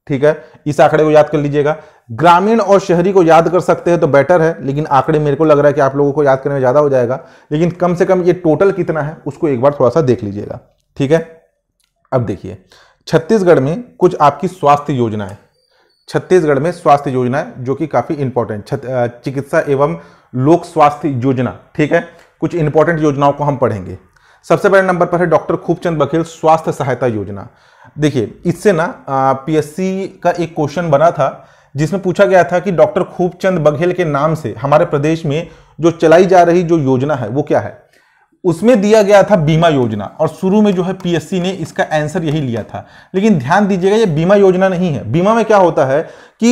ठीक है इस आंकड़े को याद कर लीजिएगा ग्रामीण और शहरी को याद कर सकते हैं तो बेटर है लेकिन आंकड़े मेरे को लग रहा है कि आप लोगों को याद करने में ज़्यादा हो जाएगा लेकिन कम से कम ये टोटल कितना है उसको एक बार थोड़ा सा देख लीजिएगा ठीक है अब देखिए छत्तीसगढ़ में कुछ आपकी स्वास्थ्य योजनाएं छत्तीसगढ़ में स्वास्थ्य योजनाएं जो कि काफ़ी इंपॉर्टेंट चिकित्सा एवं लोक स्वास्थ्य योजना ठीक है कुछ इंपॉर्टेंट योजनाओं को हम पढ़ेंगे सबसे पहले नंबर पर है डॉक्टर खूबचंद बघेल स्वास्थ्य सहायता योजना देखिए इससे ना पीएससी का एक क्वेश्चन बना था जिसमें पूछा गया था कि डॉक्टर खूबचंद बघेल के नाम से हमारे प्रदेश में जो चलाई जा रही जो योजना है वो क्या है उसमें दिया गया था बीमा योजना और शुरू में जो है पीएससी ने इसका आंसर यही लिया था लेकिन ध्यान दीजिएगा ये बीमा योजना नहीं है बीमा में क्या होता है कि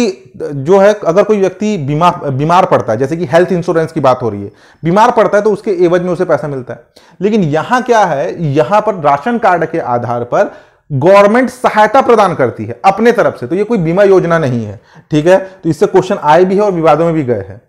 जो है अगर कोई व्यक्ति बीमा बीमार पड़ता है जैसे कि हेल्थ इंश्योरेंस की बात हो रही है बीमार पड़ता है तो उसके एवज में उसे पैसा मिलता है लेकिन यहाँ क्या है यहाँ पर राशन कार्ड के आधार पर गवर्नमेंट सहायता प्रदान करती है अपने तरफ से तो ये कोई बीमा योजना नहीं है ठीक है तो इससे क्वेश्चन आए भी है और विवादों में भी गए हैं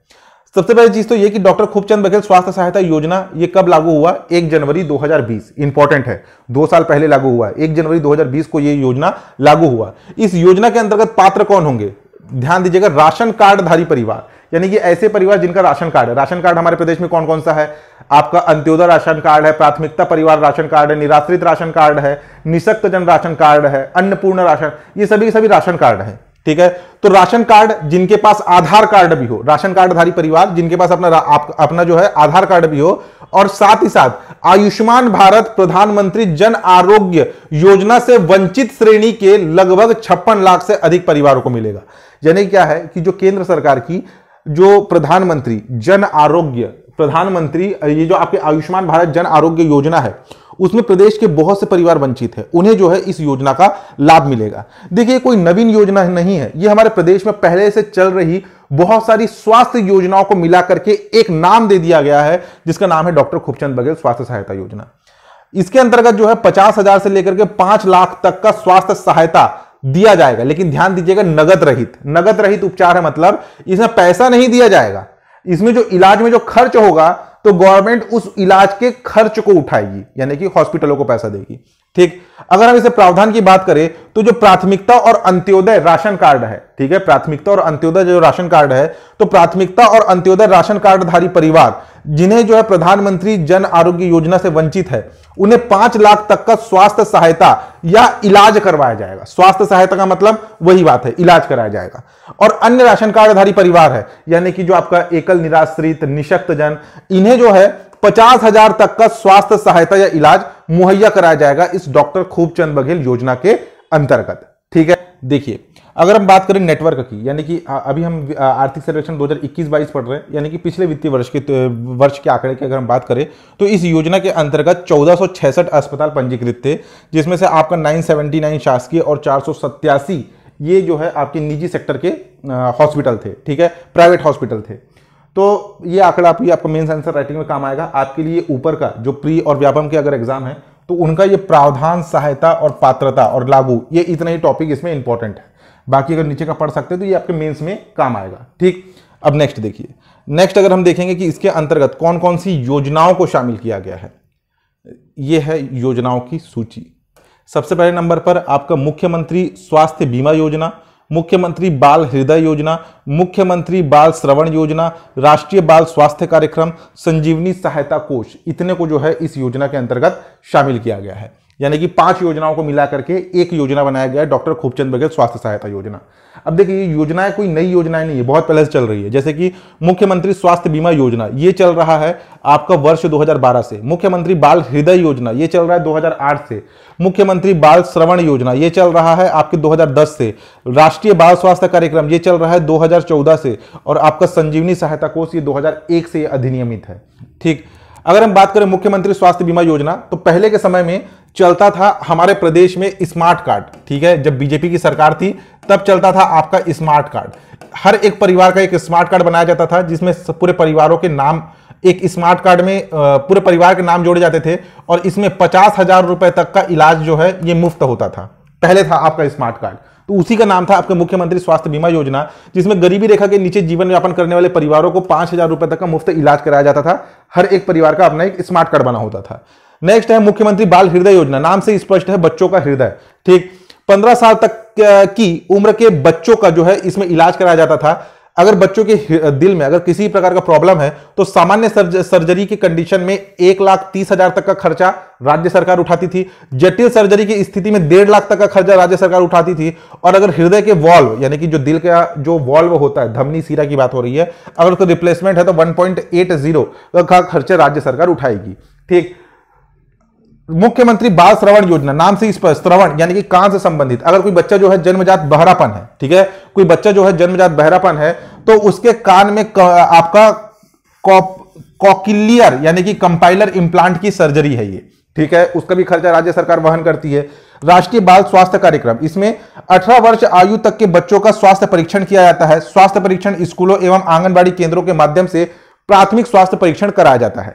सबसे पहली चीज तो ये कि डॉक्टर खूबचंद बघेल स्वास्थ्य सहायता योजना ये कब लागू हुआ एक जनवरी 2020 इंपॉर्टेंट है दो साल पहले लागू हुआ एक जनवरी 2020 को ये योजना लागू हुआ इस योजना के अंतर्गत पात्र कौन होंगे ध्यान दीजिएगा राशन कार्डधारी परिवार यानी कि ऐसे परिवार जिनका राशन कार्ड है राशन कार्ड हमारे प्रदेश में कौन कौन सा है आपका अंत्योदय राशन कार्ड है प्राथमिकता परिवार राशन कार्ड है निराश्रित राशन कार्ड है निशक्त जन राशन कार्ड है अन्नपूर्ण राशन ये सभी सभी राशन कार्ड है ठीक है तो राशन कार्ड जिनके पास आधार कार्ड भी हो राशन कार्डधारी परिवार जिनके पास अपना आप, अपना जो है आधार कार्ड भी हो और साथ ही साथ आयुष्मान भारत प्रधानमंत्री जन आरोग्य योजना से वंचित श्रेणी के लगभग छप्पन लाख से अधिक परिवारों को मिलेगा यानी क्या है कि जो केंद्र सरकार की जो प्रधानमंत्री जन आरोग्य प्रधानमंत्री ये जो आपके आयुष्मान भारत जन आरोग्य योजना है उसमें प्रदेश के बहुत से परिवार वंचित है उन्हें जो है इस योजना का लाभ मिलेगा देखिए कोई नवीन योजना नहीं है ये हमारे प्रदेश में पहले से चल रही बहुत सारी स्वास्थ्य योजनाओं को मिला करके एक नाम दे दिया गया है जिसका नाम है डॉक्टर खूबचंद बघेल स्वास्थ्य सहायता योजना इसके अंतर्गत जो है पचास हजार से लेकर के पांच लाख तक का स्वास्थ्य सहायता दिया जाएगा लेकिन ध्यान दीजिएगा नगद रहित नगद रहित उपचार है मतलब इसमें पैसा नहीं दिया जाएगा इसमें जो इलाज में जो खर्च होगा तो गवर्नमेंट उस इलाज के खर्च को उठाएगी यानी कि हॉस्पिटलों को पैसा देगी ठीक अगर हम इसे प्रावधान की बात करें तो जो प्राथमिकता और अंत्योदय राशन कार्ड है ठीक है प्राथमिकता और अंत्योदय जो राशन कार्ड है तो प्राथमिकता और अंत्योदय राशन कार्डधारी परिवार जिन्हें जो है प्रधानमंत्री जन आरोग्य योजना से वंचित है उन्हें पांच लाख तक का स्वास्थ्य सहायता या इलाज करवाया जाएगा स्वास्थ्य सहायता का मतलब वही बात है इलाज कराया जाएगा और अन्य राशन कार्डधारी परिवार है यानी कि जो आपका एकल निराश्रित निशक्त जन इन्हें जो है पचास हजार तक का स्वास्थ्य सहायता या इलाज मुहैया कराया जाएगा इस डॉक्टर खूबचंद बघेल योजना के अंतर्गत ठीक है देखिए अगर हम बात करें नेटवर्क की यानी कि अभी हम आर्थिक सर्वेक्षण 2021 बाईस पढ़ रहे हैं यानी कि पिछले वित्तीय वर्ष के वर्ष के आंकड़े की अगर हम बात करें तो इस योजना के अंतर्गत चौदह अस्पताल पंजीकृत थे जिसमें से आपका 979 शासकीय और चार ये जो है आपके निजी सेक्टर के हॉस्पिटल थे ठीक है प्राइवेट हॉस्पिटल थे तो ये आंकड़ा आपकी आपका मेन्स आंसर राइटिंग में काम आएगा आपके लिए ऊपर का जो प्री और व्यापम के अगर एग्जाम है तो उनका ये प्रावधान सहायता और पात्रता और लागू ये इतना ही टॉपिक इसमें इंपॉर्टेंट है बाकी अगर नीचे का पढ़ सकते हैं तो ये आपके मेंस में काम आएगा ठीक अब नेक्स्ट देखिए नेक्स्ट अगर हम देखेंगे कि इसके अंतर्गत कौन कौन सी योजनाओं को शामिल किया गया है ये है योजनाओं की सूची सबसे पहले नंबर पर आपका मुख्यमंत्री स्वास्थ्य बीमा योजना मुख्यमंत्री बाल हृदय योजना मुख्यमंत्री बाल श्रवण योजना राष्ट्रीय बाल स्वास्थ्य कार्यक्रम संजीवनी सहायता कोष इतने को जो है इस योजना के अंतर्गत शामिल किया गया है यानी कि पांच योजनाओं को मिला करके एक योजना बनाया गया है डॉक्टर खूबचंद बघेल स्वास्थ्य सहायता योजना अब देखिए ये योजनाएं कोई नई योजनाएं नहीं है बहुत पहले से चल रही है जैसे कि मुख्यमंत्री स्वास्थ्य बीमा योजना ये चल रहा है आपका वर्ष 2012 से मुख्यमंत्री बाल हृदय योजना ये चल रहा है 2008 से मुख्यमंत्री बाल श्रवण योजना ये चल रहा है आपके 2010 से राष्ट्रीय बाल स्वास्थ्य कार्यक्रम ये चल रहा है 2014 से और आपका संजीवनी सहायता कोष ये 2001 से अधिनियमित है ठीक अगर हम बात करें मुख्यमंत्री स्वास्थ्य बीमा योजना तो पहले के समय में चलता था हमारे प्रदेश में स्मार्ट कार्ड ठीक है जब बीजेपी की सरकार थी तब चलता था आपका स्मार्ट कार्ड हर एक परिवार का एक स्मार्ट कार्ड बनाया जाता था जिसमें पूरे परिवारों के नाम एक स्मार्ट कार्ड में पूरे परिवार के नाम जोड़े जाते थे और इसमें पचास हजार रुपए तक का इलाज जो है ये मुफ्त होता था पहले था आपका स्मार्ट कार्ड तो उसी का नाम था आपके मुख्यमंत्री स्वास्थ्य बीमा योजना जिसमें गरीबी रेखा के नीचे जीवन यापन करने वाले परिवारों को पांच हजार रुपए तक का मुफ्त इलाज कराया जाता था हर एक परिवार का अपना एक स्मार्ट कार्ड बना होता था नेक्स्ट है मुख्यमंत्री बाल हृदय योजना नाम से स्पष्ट है बच्चों का हृदय ठीक पंद्रह साल तक की उम्र के बच्चों का जो है इसमें इलाज कराया जाता था अगर बच्चों के दिल में अगर किसी प्रकार का प्रॉब्लम है तो सामान्य सर्जरी की कंडीशन में एक लाख तीस हजार तक का खर्चा राज्य सरकार उठाती थी जटिल सर्जरी की स्थिति में डेढ़ लाख तक का खर्चा राज्य सरकार उठाती थी और अगर हृदय के वॉल्व यानी कि जो दिल का जो वॉल्व होता है धमनी सीरा की बात हो रही है अगर उसका रिप्लेसमेंट है तो वन का खर्चा राज्य सरकार उठाएगी ठीक मुख्यमंत्री बाल श्रवण योजना नाम से स्पष्ट श्रवण यानी कि कान से संबंधित अगर कोई बच्चा जो है जन्मजात बहरापन है ठीक है कोई बच्चा जो है जन्मजात बहरापन है तो उसके कान में आपका कॉकिलियर यानी कि कंपाइलर इम्प्लांट की सर्जरी है ये ठीक है उसका भी खर्चा राज्य सरकार वहन करती है राष्ट्रीय बाल स्वास्थ्य कार्यक्रम इसमें 18 वर्ष आयु तक के बच्चों का स्वास्थ्य परीक्षण किया जाता है स्वास्थ्य परीक्षण स्कूलों एवं आंगनबाड़ी केंद्रों के माध्यम से प्राथमिक स्वास्थ्य परीक्षण कराया जाता है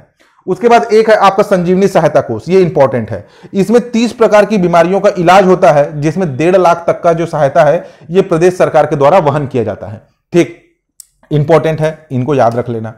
उसके बाद एक है आपका संजीवनी सहायता कोष ये इंपॉर्टेंट है इसमें 30 प्रकार की बीमारियों का इलाज होता है जिसमें डेढ़ लाख तक का जो सहायता है ये प्रदेश सरकार के द्वारा वहन किया जाता है ठीक इंपॉर्टेंट है इनको याद रख लेना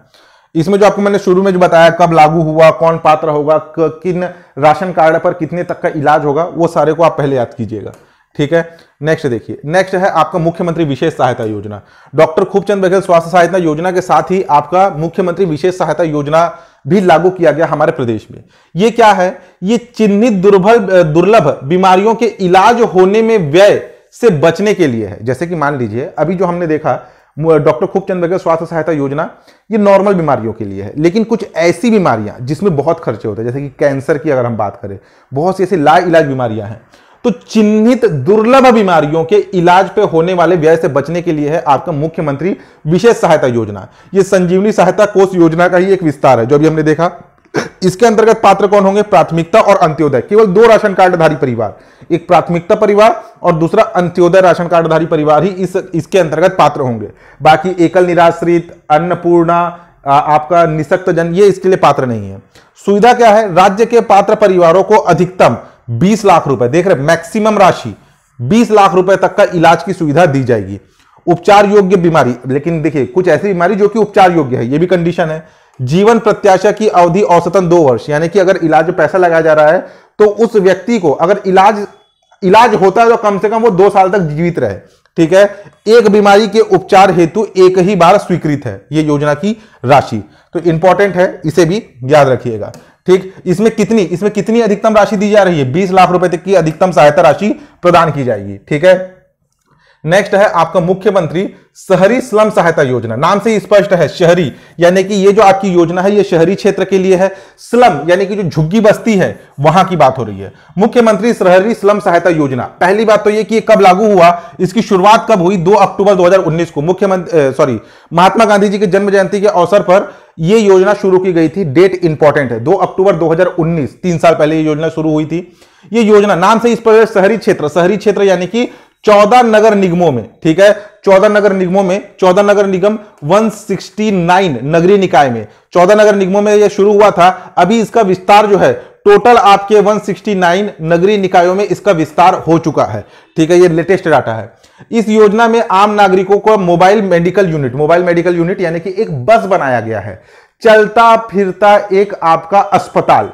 इसमें जो आपको मैंने शुरू में जो बताया कब लागू हुआ कौन पात्र होगा किन राशन कार्ड पर कितने तक का इलाज होगा वो सारे को आप पहले याद कीजिएगा ठीक है नेक्स्ट देखिए नेक्स्ट है आपका मुख्यमंत्री विशेष सहायता योजना डॉक्टर खूबचंद बघेल स्वास्थ्य सहायता योजना के साथ ही आपका मुख्यमंत्री विशेष सहायता योजना भी लागू किया गया हमारे प्रदेश में यह क्या है यह चिन्हित दुर्बल दुर्लभ बीमारियों के इलाज होने में व्यय से बचने के लिए है जैसे कि मान लीजिए अभी जो हमने देखा डॉक्टर खूबचंद बघेल स्वास्थ्य सहायता योजना ये नॉर्मल बीमारियों के लिए है लेकिन कुछ ऐसी बीमारियां जिसमें बहुत खर्चे होते हैं जैसे कि कैंसर की अगर हम बात करें बहुत सी ऐसी लाइलाज बीमारियां हैं तो चिन्हित दुर्लभ बीमारियों के इलाज पे होने वाले व्यय से बचने के लिए है आपका मुख्यमंत्री विशेष सहायता योजना यह संजीवनी सहायता कोष योजना का ही एक विस्तार है जो अभी हमने देखा इसके अंतर्गत पात्र कौन होंगे प्राथमिकता और अंत्योदय केवल दो राशन कार्डधारी परिवार एक प्राथमिकता परिवार और दूसरा अंत्योदय राशन कार्डधारी परिवार ही इस इसके अंतर्गत पात्र होंगे बाकी एकल निराश्रित अन्नपूर्णा आपका निशक्त जन ये इसके लिए पात्र नहीं है सुविधा क्या है राज्य के पात्र परिवारों को अधिकतम बीस लाख रुपए देख रहे मैक्सिमम राशि बीस लाख रुपए तक का इलाज की सुविधा दी जाएगी उपचार योग्य बीमारी लेकिन देखिए कुछ ऐसी बीमारी जो कि उपचार योग्य है यह भी कंडीशन है जीवन प्रत्याशा की अवधि औसतन दो वर्ष यानी कि अगर इलाज में पैसा लगाया जा रहा है तो उस व्यक्ति को अगर इलाज इलाज होता है तो कम से कम वो दो साल तक जीवित रहे ठीक है एक बीमारी के उपचार हेतु एक ही बार स्वीकृत है ये योजना की राशि तो इंपॉर्टेंट है इसे भी याद रखिएगा ठीक इसमें कितनी इसमें कितनी अधिकतम राशि दी जा रही है बीस लाख रुपए तक की अधिकतम सहायता राशि प्रदान की जाएगी ठीक है नेक्स्ट है आपका मुख्यमंत्री शहरी स्लम सहायता योजना नाम से स्पष्ट है शहरी यानी कि ये जो आपकी योजना है ये शहरी क्षेत्र के लिए है स्लम यानी कि जो झुग्गी बस्ती है वहां की बात हो रही है मुख्यमंत्री शहरी स्लम सहायता योजना पहली बात तो ये कि ये कब लागू हुआ इसकी शुरुआत कब हुई 2 अक्टूबर 2019 को मुख्यमंत्री सॉरी महात्मा गांधी जी की जन्म जयंती के अवसर पर यह योजना शुरू की गई थी डेट इंपॉर्टेंट है दो अक्टूबर दो तीन साल पहले ये योजना शुरू हुई थी ये योजना नाम से इस पर शहरी क्षेत्र शहरी क्षेत्र यानी कि चौदह नगर निगमों में ठीक है चौदह नगर निगमों में चौदह नगर निगम 169 नगरीय निकाय में चौदह नगर निगमों में यह शुरू हुआ था अभी इसका विस्तार जो है टोटल आपके 169 नगरीय निकायों में इसका विस्तार हो चुका है ठीक है ये लेटेस्ट डाटा है इस योजना में आम नागरिकों को mobile medical unit mobile medical unit यानी कि एक बस बनाया गया है चलता फिरता एक आपका अस्पताल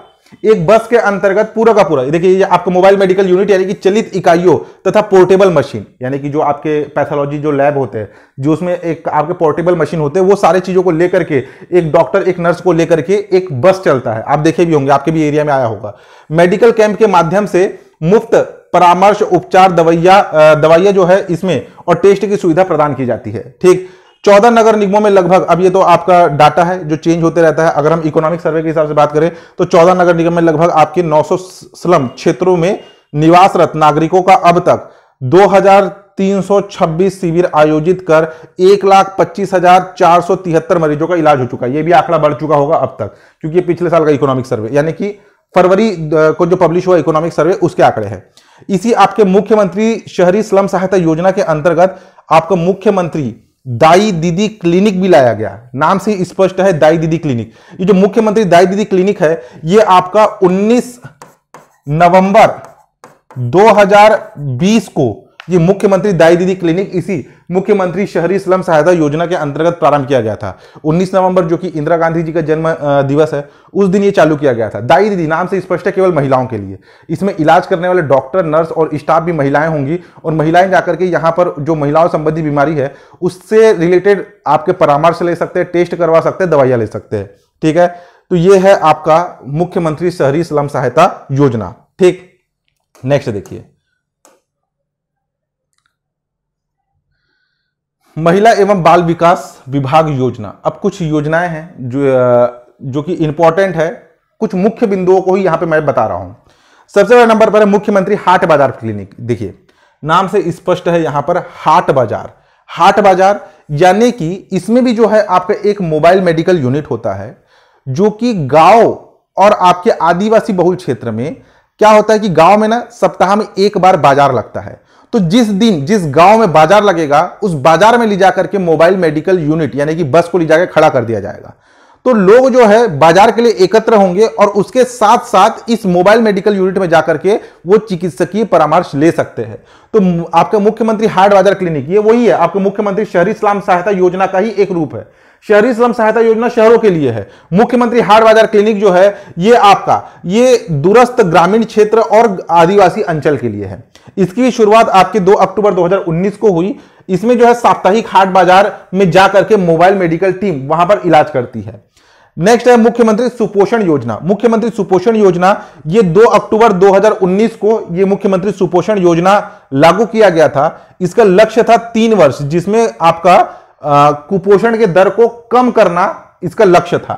एक बस के अंतर्गत पूरा का पूरा देखिए ये आपका मोबाइल मेडिकल यूनिट यानी कि चलित इकाइयों तथा पोर्टेबल मशीन यानी कि जो आपके पैथोलॉजी जो लैब होते हैं जो उसमें एक आपके पोर्टेबल मशीन होते हैं वो सारे चीज़ों को लेकर के एक डॉक्टर एक नर्स को लेकर के एक बस चलता है आप देखे भी होंगे आपके भी एरिया में आया होगा मेडिकल कैंप के माध्यम से मुफ्त परामर्श उपचार दवाइया दवाइया जो है इसमें और टेस्ट की सुविधा प्रदान की जाती है ठीक चौदह नगर निगमों में लगभग अब ये तो आपका डाटा है जो चेंज होते रहता है अगर हम इकोनॉमिक सर्वे के हिसाब से बात करें तो चौदह नगर निगम में लगभग आपके 900 स्लम क्षेत्रों में निवासरत नागरिकों का अब तक 2326 शिविर आयोजित कर एक लाख पच्चीस हजार चार सौ तिहत्तर मरीजों का इलाज हो चुका है ये भी आंकड़ा बढ़ चुका होगा अब तक क्योंकि ये पिछले साल का इकोनॉमिक सर्वे यानी कि फरवरी को जो पब्लिश हुआ इकोनॉमिक सर्वे उसके आंकड़े हैं इसी आपके मुख्यमंत्री शहरी स्लम सहायता योजना के अंतर्गत आपका मुख्यमंत्री दाई दीदी क्लिनिक भी लाया गया नाम से स्पष्ट है दाई दीदी क्लिनिक ये जो मुख्यमंत्री दाई दीदी क्लिनिक है ये आपका 19 नवंबर 2020 को ये मुख्यमंत्री दाई दीदी क्लिनिक इसी मुख्यमंत्री शहरी स्लम सहायता योजना के अंतर्गत प्रारंभ किया गया था 19 नवंबर जो कि इंदिरा गांधी जी का जन्म दिवस है उस दिन ये चालू किया गया था दाई दीदी नाम से स्पष्ट है केवल महिलाओं के लिए इसमें इलाज करने वाले डॉक्टर नर्स और स्टाफ भी महिलाएं होंगी और महिलाएं जाकर के यहाँ पर जो महिलाओं संबंधी बीमारी है उससे रिलेटेड आपके परामर्श ले सकते हैं टेस्ट करवा सकते हैं दवाइयाँ ले सकते हैं ठीक है तो ये है आपका मुख्यमंत्री शहरी स्लम सहायता योजना ठीक नेक्स्ट देखिए महिला एवं बाल विकास विभाग योजना अब कुछ योजनाएं हैं जो जो कि इंपॉर्टेंट है कुछ मुख्य बिंदुओं को ही यहां पे मैं बता रहा हूं सबसे पहले नंबर पर है मुख्यमंत्री हाट बाजार क्लिनिक देखिए नाम से स्पष्ट है यहां पर हाट बाजार हाट बाजार यानी कि इसमें भी जो है आपका एक मोबाइल मेडिकल यूनिट होता है जो कि गांव और आपके आदिवासी बहुल क्षेत्र में क्या होता है कि गांव में ना सप्ताह में एक बार बाजार लगता है तो जिस दिन जिस गांव में बाजार लगेगा उस बाजार में ले जाकर के मोबाइल मेडिकल यूनिट यानी कि बस को ले जाकर खड़ा कर दिया जाएगा तो लोग जो है बाजार के लिए एकत्र होंगे और उसके साथ साथ इस मोबाइल मेडिकल यूनिट में जाकर के वो चिकित्सकीय परामर्श ले सकते हैं तो आपका मुख्यमंत्री हार्ट बाजार क्लिनिक ये वही है आपके मुख्यमंत्री शहरी इस्लाम सहायता योजना का ही एक रूप है शहरी श्रम सहायता योजना शहरों के लिए है मुख्यमंत्री हाट बाजार क्लिनिक जो है ये आपका ये दूरस्थ ग्रामीण क्षेत्र और आदिवासी अंचल के लिए है इसकी शुरुआत आपके 2 अक्टूबर 2019 को हुई इसमें जो है साप्ताहिक हाट बाजार में जाकर के मोबाइल मेडिकल टीम वहां पर इलाज करती है नेक्स्ट है मुख्यमंत्री सुपोषण योजना मुख्यमंत्री सुपोषण योजना ये 2 अक्टूबर 2019 को ये मुख्यमंत्री सुपोषण योजना लागू किया गया था इसका लक्ष्य था तीन वर्ष जिसमें आपका कुपोषण के दर को कम करना इसका लक्ष्य था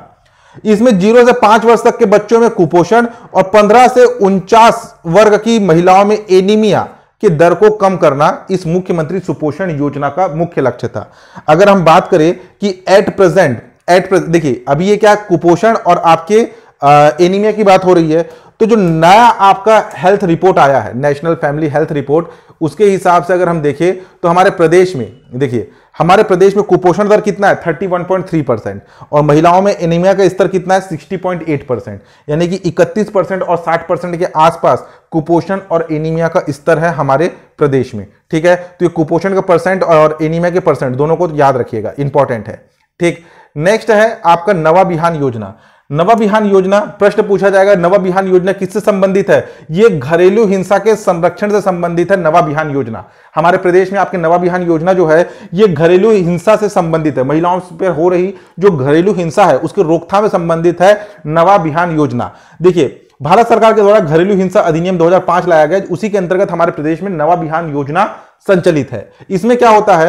इसमें जीरो से पांच वर्ष तक के बच्चों में कुपोषण और पंद्रह से उनचास वर्ग की महिलाओं में एनीमिया के दर को कम करना इस मुख्यमंत्री सुपोषण योजना का मुख्य लक्ष्य था अगर हम बात करें कि एट प्रेजेंट एट प्रेजेंट देखिए अभी ये क्या कुपोषण और आपके आ, एनीमिया की बात हो रही है तो जो नया आपका हेल्थ रिपोर्ट आया है नेशनल फैमिली हेल्थ रिपोर्ट उसके हिसाब से अगर हम देखें तो हमारे प्रदेश में देखिए हमारे प्रदेश में कुपोषण दर कितना है 31.3 परसेंट और महिलाओं में एनीमिया का स्तर कितना है 60.8 परसेंट यानी कि 31 परसेंट और 60 परसेंट के आसपास कुपोषण और एनीमिया का स्तर है हमारे प्रदेश में ठीक है तो ये कुपोषण का परसेंट और एनीमिया के परसेंट दोनों को याद रखिएगा इंपॉर्टेंट है ठीक नेक्स्ट है आपका नवा बिहान योजना नवाभिहान योजना प्रश्न पूछा जाएगा नवाभिहान योजना किससे संबंधित है यह घरेलू हिंसा के संरक्षण से संबंधित है नवाभिहान योजना हमारे प्रदेश में आपके नवाभिहान योजना जो है यह घरेलू हिंसा से संबंधित है महिलाओं पर हो रही जो घरेलू हिंसा है उसके रोकथाम से संबंधित है नवाभिहान योजना देखिए भारत सरकार के द्वारा घरेलू हिंसा अधिनियम 2005 लाया गया उसी के अंतर्गत हमारे प्रदेश में नवाभिहान योजना संचालित है इसमें क्या होता है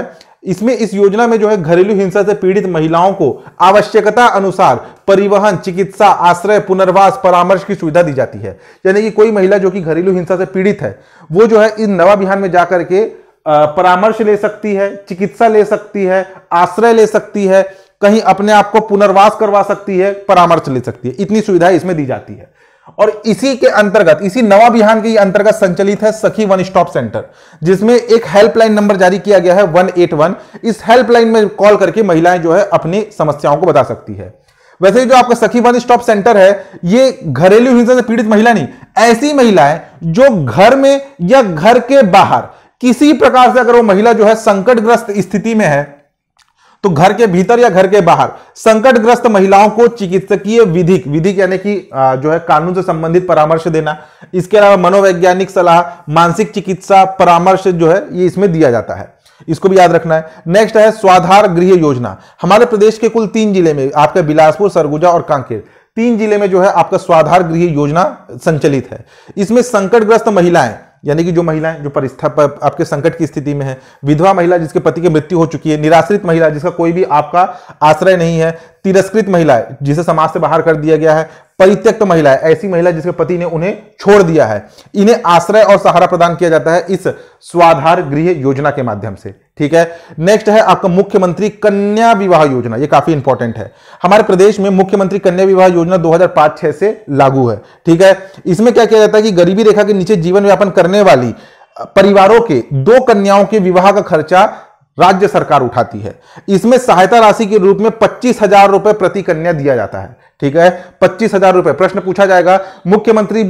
इसमें इस योजना में जो है घरेलू हिंसा से पीड़ित महिलाओं को आवश्यकता अनुसार परिवहन चिकित्सा आश्रय पुनर्वास परामर्श की सुविधा दी जाती है यानी कि कोई महिला जो कि घरेलू हिंसा से पीड़ित है वो जो है इस नवा बिहान में जाकर के परामर्श ले सकती है चिकित्सा ले सकती है आश्रय ले सकती है कहीं अपने आप को पुनर्वास करवा सकती है परामर्श ले सकती है इतनी सुविधा इसमें दी जाती है और इसी के अंतर्गत इसी नवा बिहान के अंतर्गत संचालित है सखी वन स्टॉप सेंटर जिसमें एक हेल्पलाइन नंबर जारी किया गया है 181 इस हेल्पलाइन में कॉल करके महिलाएं जो है अपनी समस्याओं को बता सकती है वैसे ही जो आपका सखी वन स्टॉप सेंटर है ये घरेलू हिंसा से पीड़ित महिला नहीं ऐसी महिलाएं जो घर में या घर के बाहर किसी प्रकार से अगर वो महिला जो है संकटग्रस्त स्थिति में है तो घर के भीतर या घर के बाहर संकटग्रस्त महिलाओं को चिकित्सकीय विधिक विधिक यानी कि जो है कानून से संबंधित परामर्श देना इसके अलावा मनोवैज्ञानिक सलाह मानसिक चिकित्सा परामर्श जो है ये इसमें दिया जाता है इसको भी याद रखना है नेक्स्ट है स्वाधार गृह योजना हमारे प्रदेश के कुल तीन जिले में आपका बिलासपुर सरगुजा और कांकेर तीन जिले में जो है आपका स्वाधार गृह योजना संचालित है इसमें संकटग्रस्त महिलाएं यानी कि जो महिलाएं जो परिस्था पर आपके संकट की स्थिति में है विधवा महिला जिसके पति की मृत्यु हो चुकी है निराश्रित महिला जिसका कोई भी आपका आश्रय नहीं है तिरस्कृत महिला जिसे समाज से बाहर कर दिया गया है परित्यक्त महिला ऐसी महिला जिसके पति ने उन्हें छोड़ दिया है इन्हें आश्रय और सहारा प्रदान किया जाता है इस स्वाधार गृह योजना के माध्यम से ठीक है नेक्स्ट है आपका मुख्यमंत्री कन्या विवाह योजना ये काफी इंपॉर्टेंट है हमारे प्रदेश में मुख्यमंत्री कन्या विवाह योजना 2005-6 से लागू है ठीक है इसमें क्या किया जाता है कि गरीबी रेखा के नीचे जीवन व्यापन करने वाली परिवारों के दो कन्याओं के विवाह का खर्चा राज्य सरकार उठाती है इसमें सहायता राशि के रूप में पच्चीस हजार रुपए प्रति कन्या दिया जाता है ठीक है पच्चीस हजार रुपए प्रश्न पूछा जाएगा मुख्यमंत्री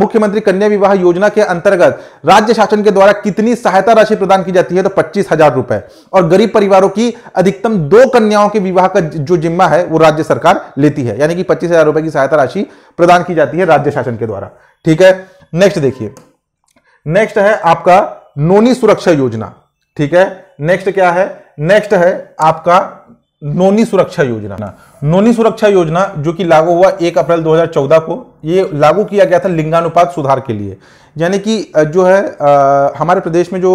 मुख्यमंत्री कन्या विवाह योजना के अंतर्गत राज्य शासन के द्वारा कितनी सहायता राशि प्रदान की जाती है तो पच्चीस हजार रुपए और गरीब परिवारों की अधिकतम दो कन्याओं के विवाह का जो जिम्मा है वो राज्य सरकार लेती है यानी कि पच्चीस हजार रुपए की सहायता राशि प्रदान की जाती है राज्य शासन के द्वारा ठीक है नेक्स्ट देखिए नेक्स्ट है आपका नोनी सुरक्षा योजना ठीक है नेक्स्ट क्या है नेक्स्ट है आपका नोनी सुरक्षा योजना नोनी सुरक्षा योजना जो कि लागू हुआ एक अप्रैल 2014 को ये लागू किया गया था लिंगानुपात सुधार के लिए यानी कि जो है आ, हमारे प्रदेश में जो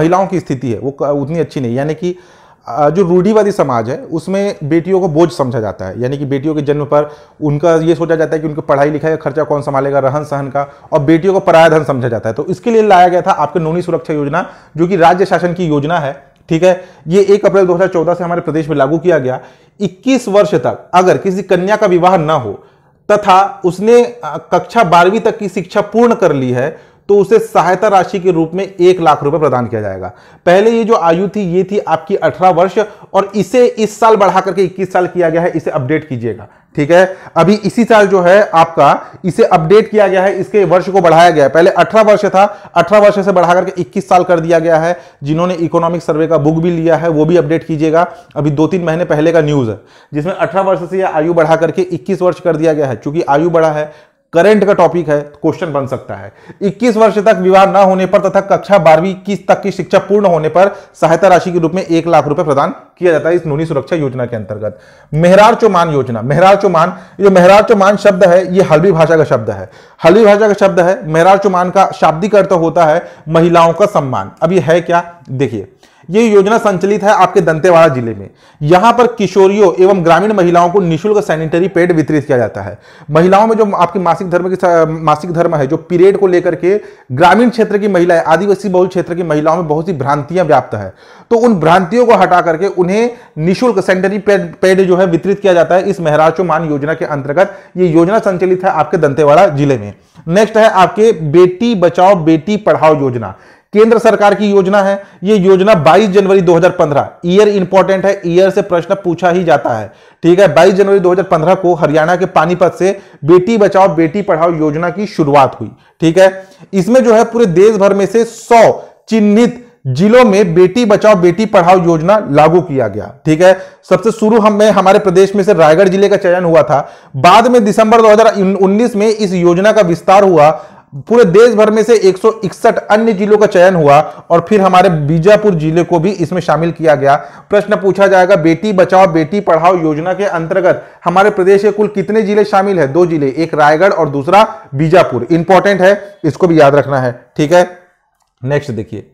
महिलाओं की स्थिति है वो उतनी अच्छी नहीं यानी कि जो रूढ़ीवादी समाज है उसमें बेटियों को बोझ समझा जाता है यानी कि बेटियों के जन्म पर उनका ये सोचा जाता है कि उनकी पढ़ाई लिखाई का खर्चा कौन संभालेगा रहन सहन का और बेटियों को पराया धन समझा जाता है तो इसके लिए लाया गया था आपके नोनी सुरक्षा योजना जो कि राज्य शासन की योजना है ठीक है ये एक अप्रैल 2014 से हमारे प्रदेश में लागू किया गया 21 वर्ष तक अगर किसी कन्या का विवाह न हो तथा उसने कक्षा बारहवीं तक की शिक्षा पूर्ण कर ली है तो उसे सहायता राशि के रूप में एक लाख रुपए प्रदान किया जाएगा पहले ये जो आयु थी ये थी आपकी अठारह वर्ष और इसे इस साल बढ़ा करके इक्कीस साल किया गया है इसे अपडेट कीजिएगा ठीक है अभी इसी साल जो है आपका इसे अपडेट किया गया है इसके वर्ष को बढ़ाया गया है पहले 18 वर्ष था 18 वर्ष से बढ़ा करके 21 साल कर दिया गया है जिन्होंने इकोनॉमिक सर्वे का बुक भी लिया है वो भी अपडेट कीजिएगा अभी दो तीन महीने पहले का न्यूज है जिसमें 18 वर्ष से आयु बढ़ा करके 21 वर्ष कर दिया गया है चूंकि आयु बढ़ा है करंट का टॉपिक है क्वेश्चन बन सकता है 21 वर्ष तक विवाह न होने पर तथा कक्षा बारहवीं की तक की शिक्षा पूर्ण होने पर सहायता राशि के रूप में एक लाख रुपए प्रदान किया जाता है इस नूनी सुरक्षा योजना के अंतर्गत मेहरार चौमान योजना मेहरार चौमान जो मेहरार चौमान शब्द है ये हल्बी भाषा का शब्द है हल्बी भाषा का शब्द है मेहरार चौमान का शाब्दिक अर्थ होता है महिलाओं का सम्मान अब यह है क्या देखिए ये योजना संचालित है आपके दंतेवाड़ा जिले में यहां पर किशोरियों एवं ग्रामीण महिलाओं को निःशुल्क सैनिटरी पेड वितरित किया जाता है महिलाओं में जो आपकी मासिक धर्म की मासिक धर्म है जो पीरियड को लेकर के ग्रामीण क्षेत्र की महिलाएं आदिवासी बहुल क्षेत्र की महिलाओं में बहुत सी भ्रांतियां व्याप्त है तो उन भ्रांतियों को हटा करके उन्हें निःशुल्क सैनिटरी पेड जो है वितरित किया जाता है इस महराजो मान योजना के अंतर्गत ये योजना संचालित है आपके दंतेवाड़ा जिले में नेक्स्ट है आपके बेटी बचाओ बेटी पढ़ाओ योजना केंद्र सरकार की योजना है यह योजना 22 जनवरी 2015 ईयर इंपॉर्टेंट है ईयर से प्रश्न पूछा ही जाता है ठीक है 22 जनवरी 2015 को हरियाणा के पानीपत से बेटी बचाओ बेटी पढ़ाओ योजना की शुरुआत हुई ठीक है इसमें जो है पूरे देश भर में से सौ चिन्हित जिलों में बेटी बचाओ बेटी पढ़ाओ योजना लागू किया गया ठीक है सबसे शुरू हम में हमारे प्रदेश में से रायगढ़ जिले का चयन हुआ था बाद में दिसंबर 2019 में इस योजना का विस्तार हुआ पूरे देश भर में से एक अन्य जिलों का चयन हुआ और फिर हमारे बीजापुर जिले को भी इसमें शामिल किया गया प्रश्न पूछा जाएगा बेटी बचाओ बेटी पढ़ाओ योजना के अंतर्गत हमारे प्रदेश के कुल कितने जिले शामिल है दो जिले एक रायगढ़ और दूसरा बीजापुर इंपॉर्टेंट है इसको भी याद रखना है ठीक है नेक्स्ट देखिए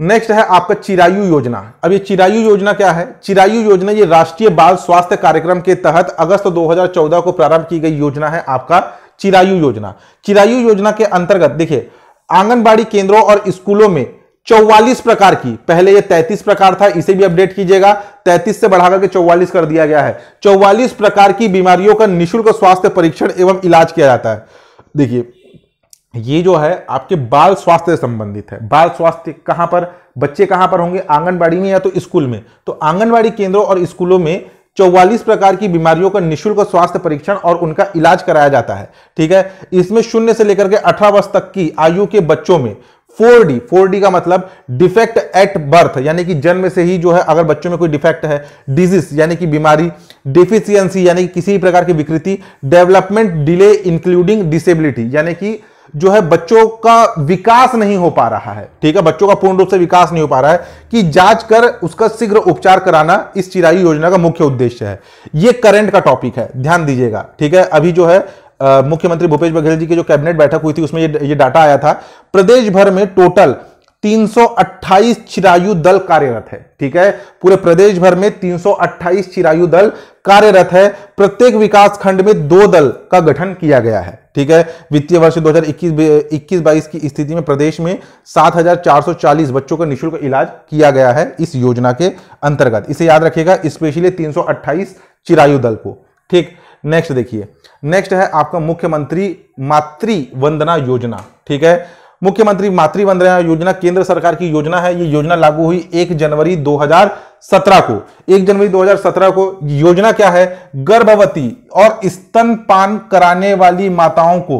नेक्स्ट है आपका चिरायु योजना अब ये चिरायु योजना क्या है चिरायु योजना ये राष्ट्रीय बाल स्वास्थ्य कार्यक्रम के तहत अगस्त 2014 को प्रारंभ की गई योजना है आपका चिरायु योजना चिरायु योजना के अंतर्गत देखिए आंगनबाड़ी केंद्रों और स्कूलों में चौवालीस प्रकार की पहले ये तैतीस प्रकार था इसे भी अपडेट कीजिएगा तैतीस से बढ़ाकर के चौवालीस कर दिया गया है चौवालीस प्रकार की बीमारियों का निःशुल्क स्वास्थ्य परीक्षण एवं इलाज किया जाता है देखिए ये जो है आपके बाल स्वास्थ्य से संबंधित है बाल स्वास्थ्य कहां पर बच्चे कहां पर होंगे आंगनबाड़ी में या तो स्कूल में तो आंगनबाड़ी केंद्रों और स्कूलों में चौवालीस प्रकार की बीमारियों का निशुल्क स्वास्थ्य परीक्षण और उनका इलाज कराया जाता है ठीक है इसमें शून्य से लेकर के अठारह वर्ष तक की आयु के बच्चों में 4D 4D का मतलब डिफेक्ट एट बर्थ यानी कि जन्म से ही जो है अगर बच्चों में कोई डिफेक्ट है डिजीज यानी कि बीमारी डिफिशियंसी यानी कि किसी भी प्रकार की विकृति डेवलपमेंट डिले इंक्लूडिंग डिसेबिलिटी यानी कि जो है बच्चों का विकास नहीं हो पा रहा है ठीक है बच्चों का पूर्ण रूप से विकास नहीं हो पा रहा है कि जांच कर उसका शीघ्र उपचार कराना इस चिरायु योजना का मुख्य उद्देश्य है यह करंट का टॉपिक है ध्यान दीजिएगा ठीक है अभी जो है मुख्यमंत्री भूपेश बघेल जी की जो कैबिनेट बैठक हुई थी उसमें ये ये डाटा आया था प्रदेश भर में टोटल 328 चिरायु दल कार्यरत है ठीक है पूरे प्रदेश भर में 328 चिरायु दल कार्यरत है प्रत्येक विकास खंड में दो दल का गठन किया गया है ठीक है वित्तीय वर्ष 2021 इक्कीस बाईस की स्थिति में प्रदेश में 7,440 बच्चों का निःशुल्क इलाज किया गया है इस योजना के अंतर्गत इसे याद रखिएगा स्पेशली 328 चिरायु दल को ठीक नेक्स्ट देखिए नेक्स्ट है आपका मुख्यमंत्री मातृ वंदना योजना ठीक है मुख्यमंत्री मातृ वंदना योजना केंद्र सरकार की योजना है ये योजना लागू हुई एक जनवरी 2017 को एक जनवरी 2017 को योजना क्या है गर्भवती और स्तनपान कराने वाली माताओं को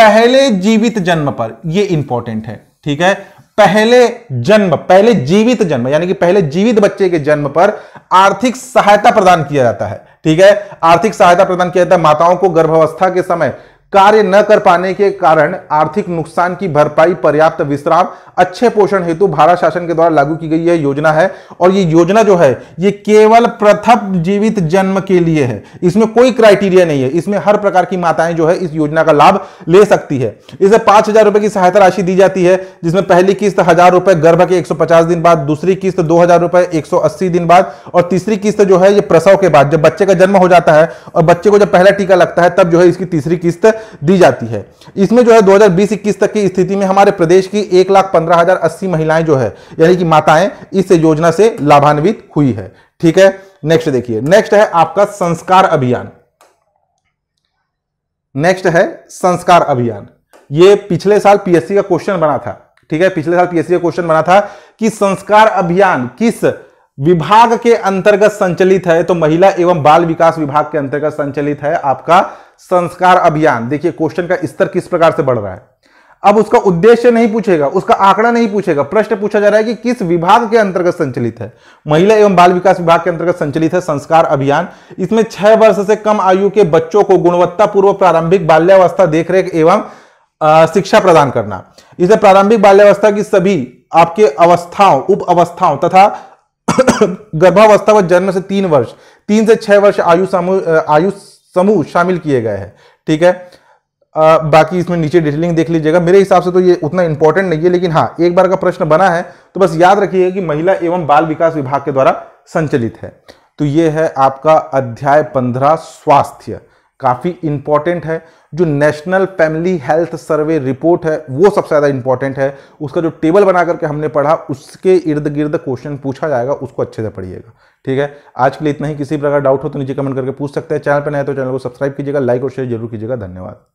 पहले जीवित जन्म पर ये इंपॉर्टेंट है ठीक है पहले जन्म पहले जीवित जन्म यानी कि पहले जीवित बच्चे के जन्म पर आर्थिक सहायता प्रदान किया जाता है ठीक है आर्थिक सहायता प्रदान किया जाता है माताओं को गर्भावस्था के समय कार्य न कर पाने के कारण आर्थिक नुकसान की भरपाई पर्याप्त विश्राम अच्छे पोषण हेतु भारत शासन के द्वारा लागू की गई यह योजना है और ये योजना जो है ये केवल प्रथम जीवित जन्म के लिए है इसमें कोई क्राइटेरिया नहीं है इसमें हर प्रकार की माताएं जो है इस योजना का लाभ ले सकती है इसे पांच हजार रुपए की सहायता राशि दी जाती है जिसमें पहली किस्त हजार रुपए गर्भ के एक दिन बाद दूसरी किस्त दो हजार रुपए एक दिन बाद और तीसरी किस्त जो है ये प्रसव के बाद जब बच्चे का जन्म हो जाता है और बच्चे को जब पहला टीका लगता है तब जो है इसकी तीसरी किस्त दी जाती है इसमें जो है दो 21 तक की स्थिति में हमारे प्रदेश की एक महिलाएं जो है यानी कि माताएं इस योजना से लाभान्वित हुई है ठीक है नेक्स्ट देखिए नेक्स्ट है आपका संस्कार अभियान नेक्स्ट है संस्कार अभियान ये पिछले साल पीएससी का क्वेश्चन बना था ठीक है पिछले साल पीएससी का क्वेश्चन बना था कि संस्कार अभियान किस विभाग के अंतर्गत संचालित है तो महिला एवं बाल विकास विभाग के अंतर्गत संचालित है आपका संस्कार अभियान देखिए क्वेश्चन का स्तर किस प्रकार से बढ़ रहा है अब उसका उद्देश्य नहीं पूछेगा उसका आंकड़ा नहीं पूछेगा प्रश्न पूछा जा रहा है कि किस विभाग के अंतर्गत संचालित है महिला एवं बाल विकास विभाग के अंतर्गत संचालित है संस्कार अभियान इसमें छह वर्ष से कम आयु के बच्चों को गुणवत्तापूर्वक प्रारंभिक बाल्यावस्था देखरेख एवं शिक्षा प्रदान करना इसे प्रारंभिक बाल्यावस्था की सभी आपके अवस्थाओं उप अवस्थाओं तथा गर्भावस्था व जन्म से तीन वर्ष तीन से छह वर्ष आयु समूह आयु समूह शामिल किए गए हैं ठीक है आ, बाकी इसमें नीचे डिटेलिंग देख लीजिएगा मेरे हिसाब से तो ये उतना इंपॉर्टेंट नहीं है लेकिन हाँ एक बार का प्रश्न बना है तो बस याद रखिएगा कि महिला एवं बाल विकास विभाग के द्वारा संचलित है तो ये है आपका अध्याय पंद्रह स्वास्थ्य काफ़ी इंपॉर्टेंट है जो national family health survey report है वो सबसे ज़्यादा इंपॉर्टेंट है उसका जो टेबल बना करके हमने पढ़ा उसके इर्द गिर्द क्वेश्चन पूछा जाएगा उसको अच्छे से पढ़िएगा ठीक है आज के लिए इतना ही किसी प्रकार डाउट हो तो नीचे कमेंट करके पूछ सकते हैं चैनल पर नए तो चैनल को सब्सक्राइब कीजिएगा लाइक और शेयर जरूर कीजिएगा धन्यवाद